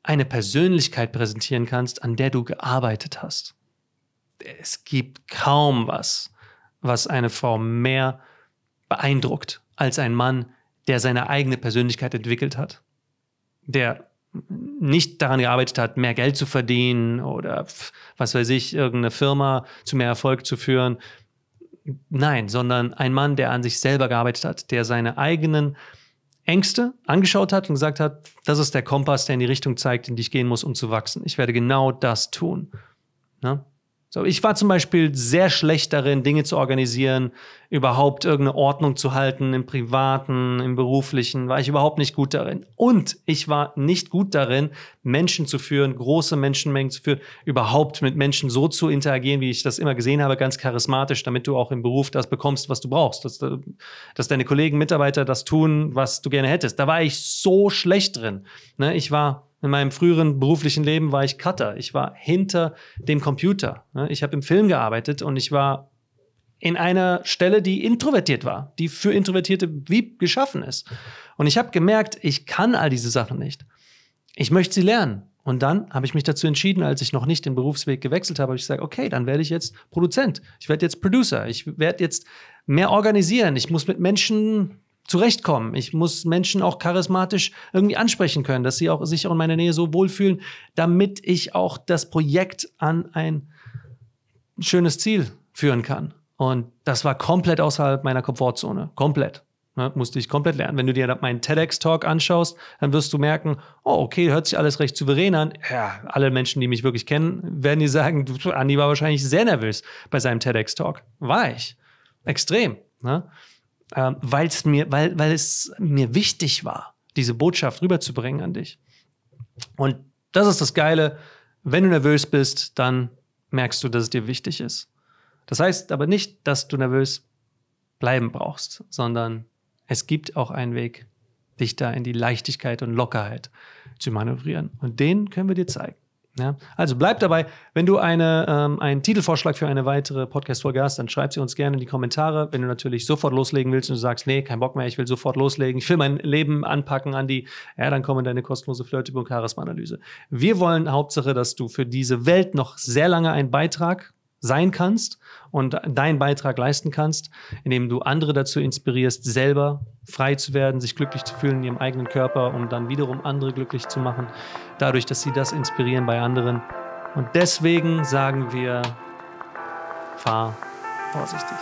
eine Persönlichkeit präsentieren kannst, an der du gearbeitet hast. Es gibt kaum was, was eine Frau mehr beeindruckt als ein Mann, der seine eigene Persönlichkeit entwickelt hat, der nicht daran gearbeitet hat, mehr Geld zu verdienen oder was weiß ich, irgendeine Firma zu mehr Erfolg zu führen. Nein, sondern ein Mann, der an sich selber gearbeitet hat, der seine eigenen Ängste angeschaut hat und gesagt hat, das ist der Kompass, der in die Richtung zeigt, in die ich gehen muss, um zu wachsen. Ich werde genau das tun. Ne? So, ich war zum Beispiel sehr schlecht darin, Dinge zu organisieren, überhaupt irgendeine Ordnung zu halten, im privaten, im beruflichen, war ich überhaupt nicht gut darin. Und ich war nicht gut darin, Menschen zu führen, große Menschenmengen zu führen, überhaupt mit Menschen so zu interagieren, wie ich das immer gesehen habe, ganz charismatisch, damit du auch im Beruf das bekommst, was du brauchst, dass, äh, dass deine Kollegen, Mitarbeiter das tun, was du gerne hättest. Da war ich so schlecht drin. Ne? Ich war in meinem früheren beruflichen Leben war ich Cutter. Ich war hinter dem Computer. Ich habe im Film gearbeitet und ich war in einer Stelle, die introvertiert war, die für Introvertierte wie geschaffen ist. Und ich habe gemerkt, ich kann all diese Sachen nicht. Ich möchte sie lernen. Und dann habe ich mich dazu entschieden, als ich noch nicht den Berufsweg gewechselt habe, habe ich gesagt, okay, dann werde ich jetzt Produzent. Ich werde jetzt Producer. Ich werde jetzt mehr organisieren. Ich muss mit Menschen zurechtkommen. Ich muss Menschen auch charismatisch irgendwie ansprechen können, dass sie auch sich auch in meiner Nähe so wohlfühlen, damit ich auch das Projekt an ein schönes Ziel führen kann. Und das war komplett außerhalb meiner Komfortzone. Komplett. Ne, musste ich komplett lernen. Wenn du dir meinen TEDx-Talk anschaust, dann wirst du merken, oh, okay, hört sich alles recht souverän an. Ja, alle Menschen, die mich wirklich kennen, werden dir sagen, Andi war wahrscheinlich sehr nervös bei seinem TEDx-Talk. War ich. Extrem. Ne? ähm, weil's mir, weil, weil es mir wichtig war, diese Botschaft rüberzubringen an dich. Und das ist das Geile. Wenn du nervös bist, dann merkst du, dass es dir wichtig ist. Das heißt aber nicht, dass du nervös bleiben brauchst, sondern es gibt auch einen Weg, dich da in die Leichtigkeit und Lockerheit zu manövrieren. Und den können wir dir zeigen. Ja? Also bleib dabei. Wenn du eine, ähm, einen Titelvorschlag für eine weitere Podcast-Folge hast, dann schreib sie uns gerne in die Kommentare. Wenn du natürlich sofort loslegen willst und du sagst, nee, kein Bock mehr, ich will sofort loslegen, ich will mein Leben anpacken an ja, dann komm in deine kostenlose Flirtübung Charisma-Analyse. Wir wollen Hauptsache, dass du für diese Welt noch sehr lange einen Beitrag sein kannst und deinen Beitrag leisten kannst, indem du andere dazu inspirierst, selber frei zu werden, sich glücklich zu fühlen in ihrem eigenen Körper, um dann wiederum andere glücklich zu machen, dadurch, dass sie das inspirieren bei anderen. Und deswegen sagen wir, fahr vorsichtig.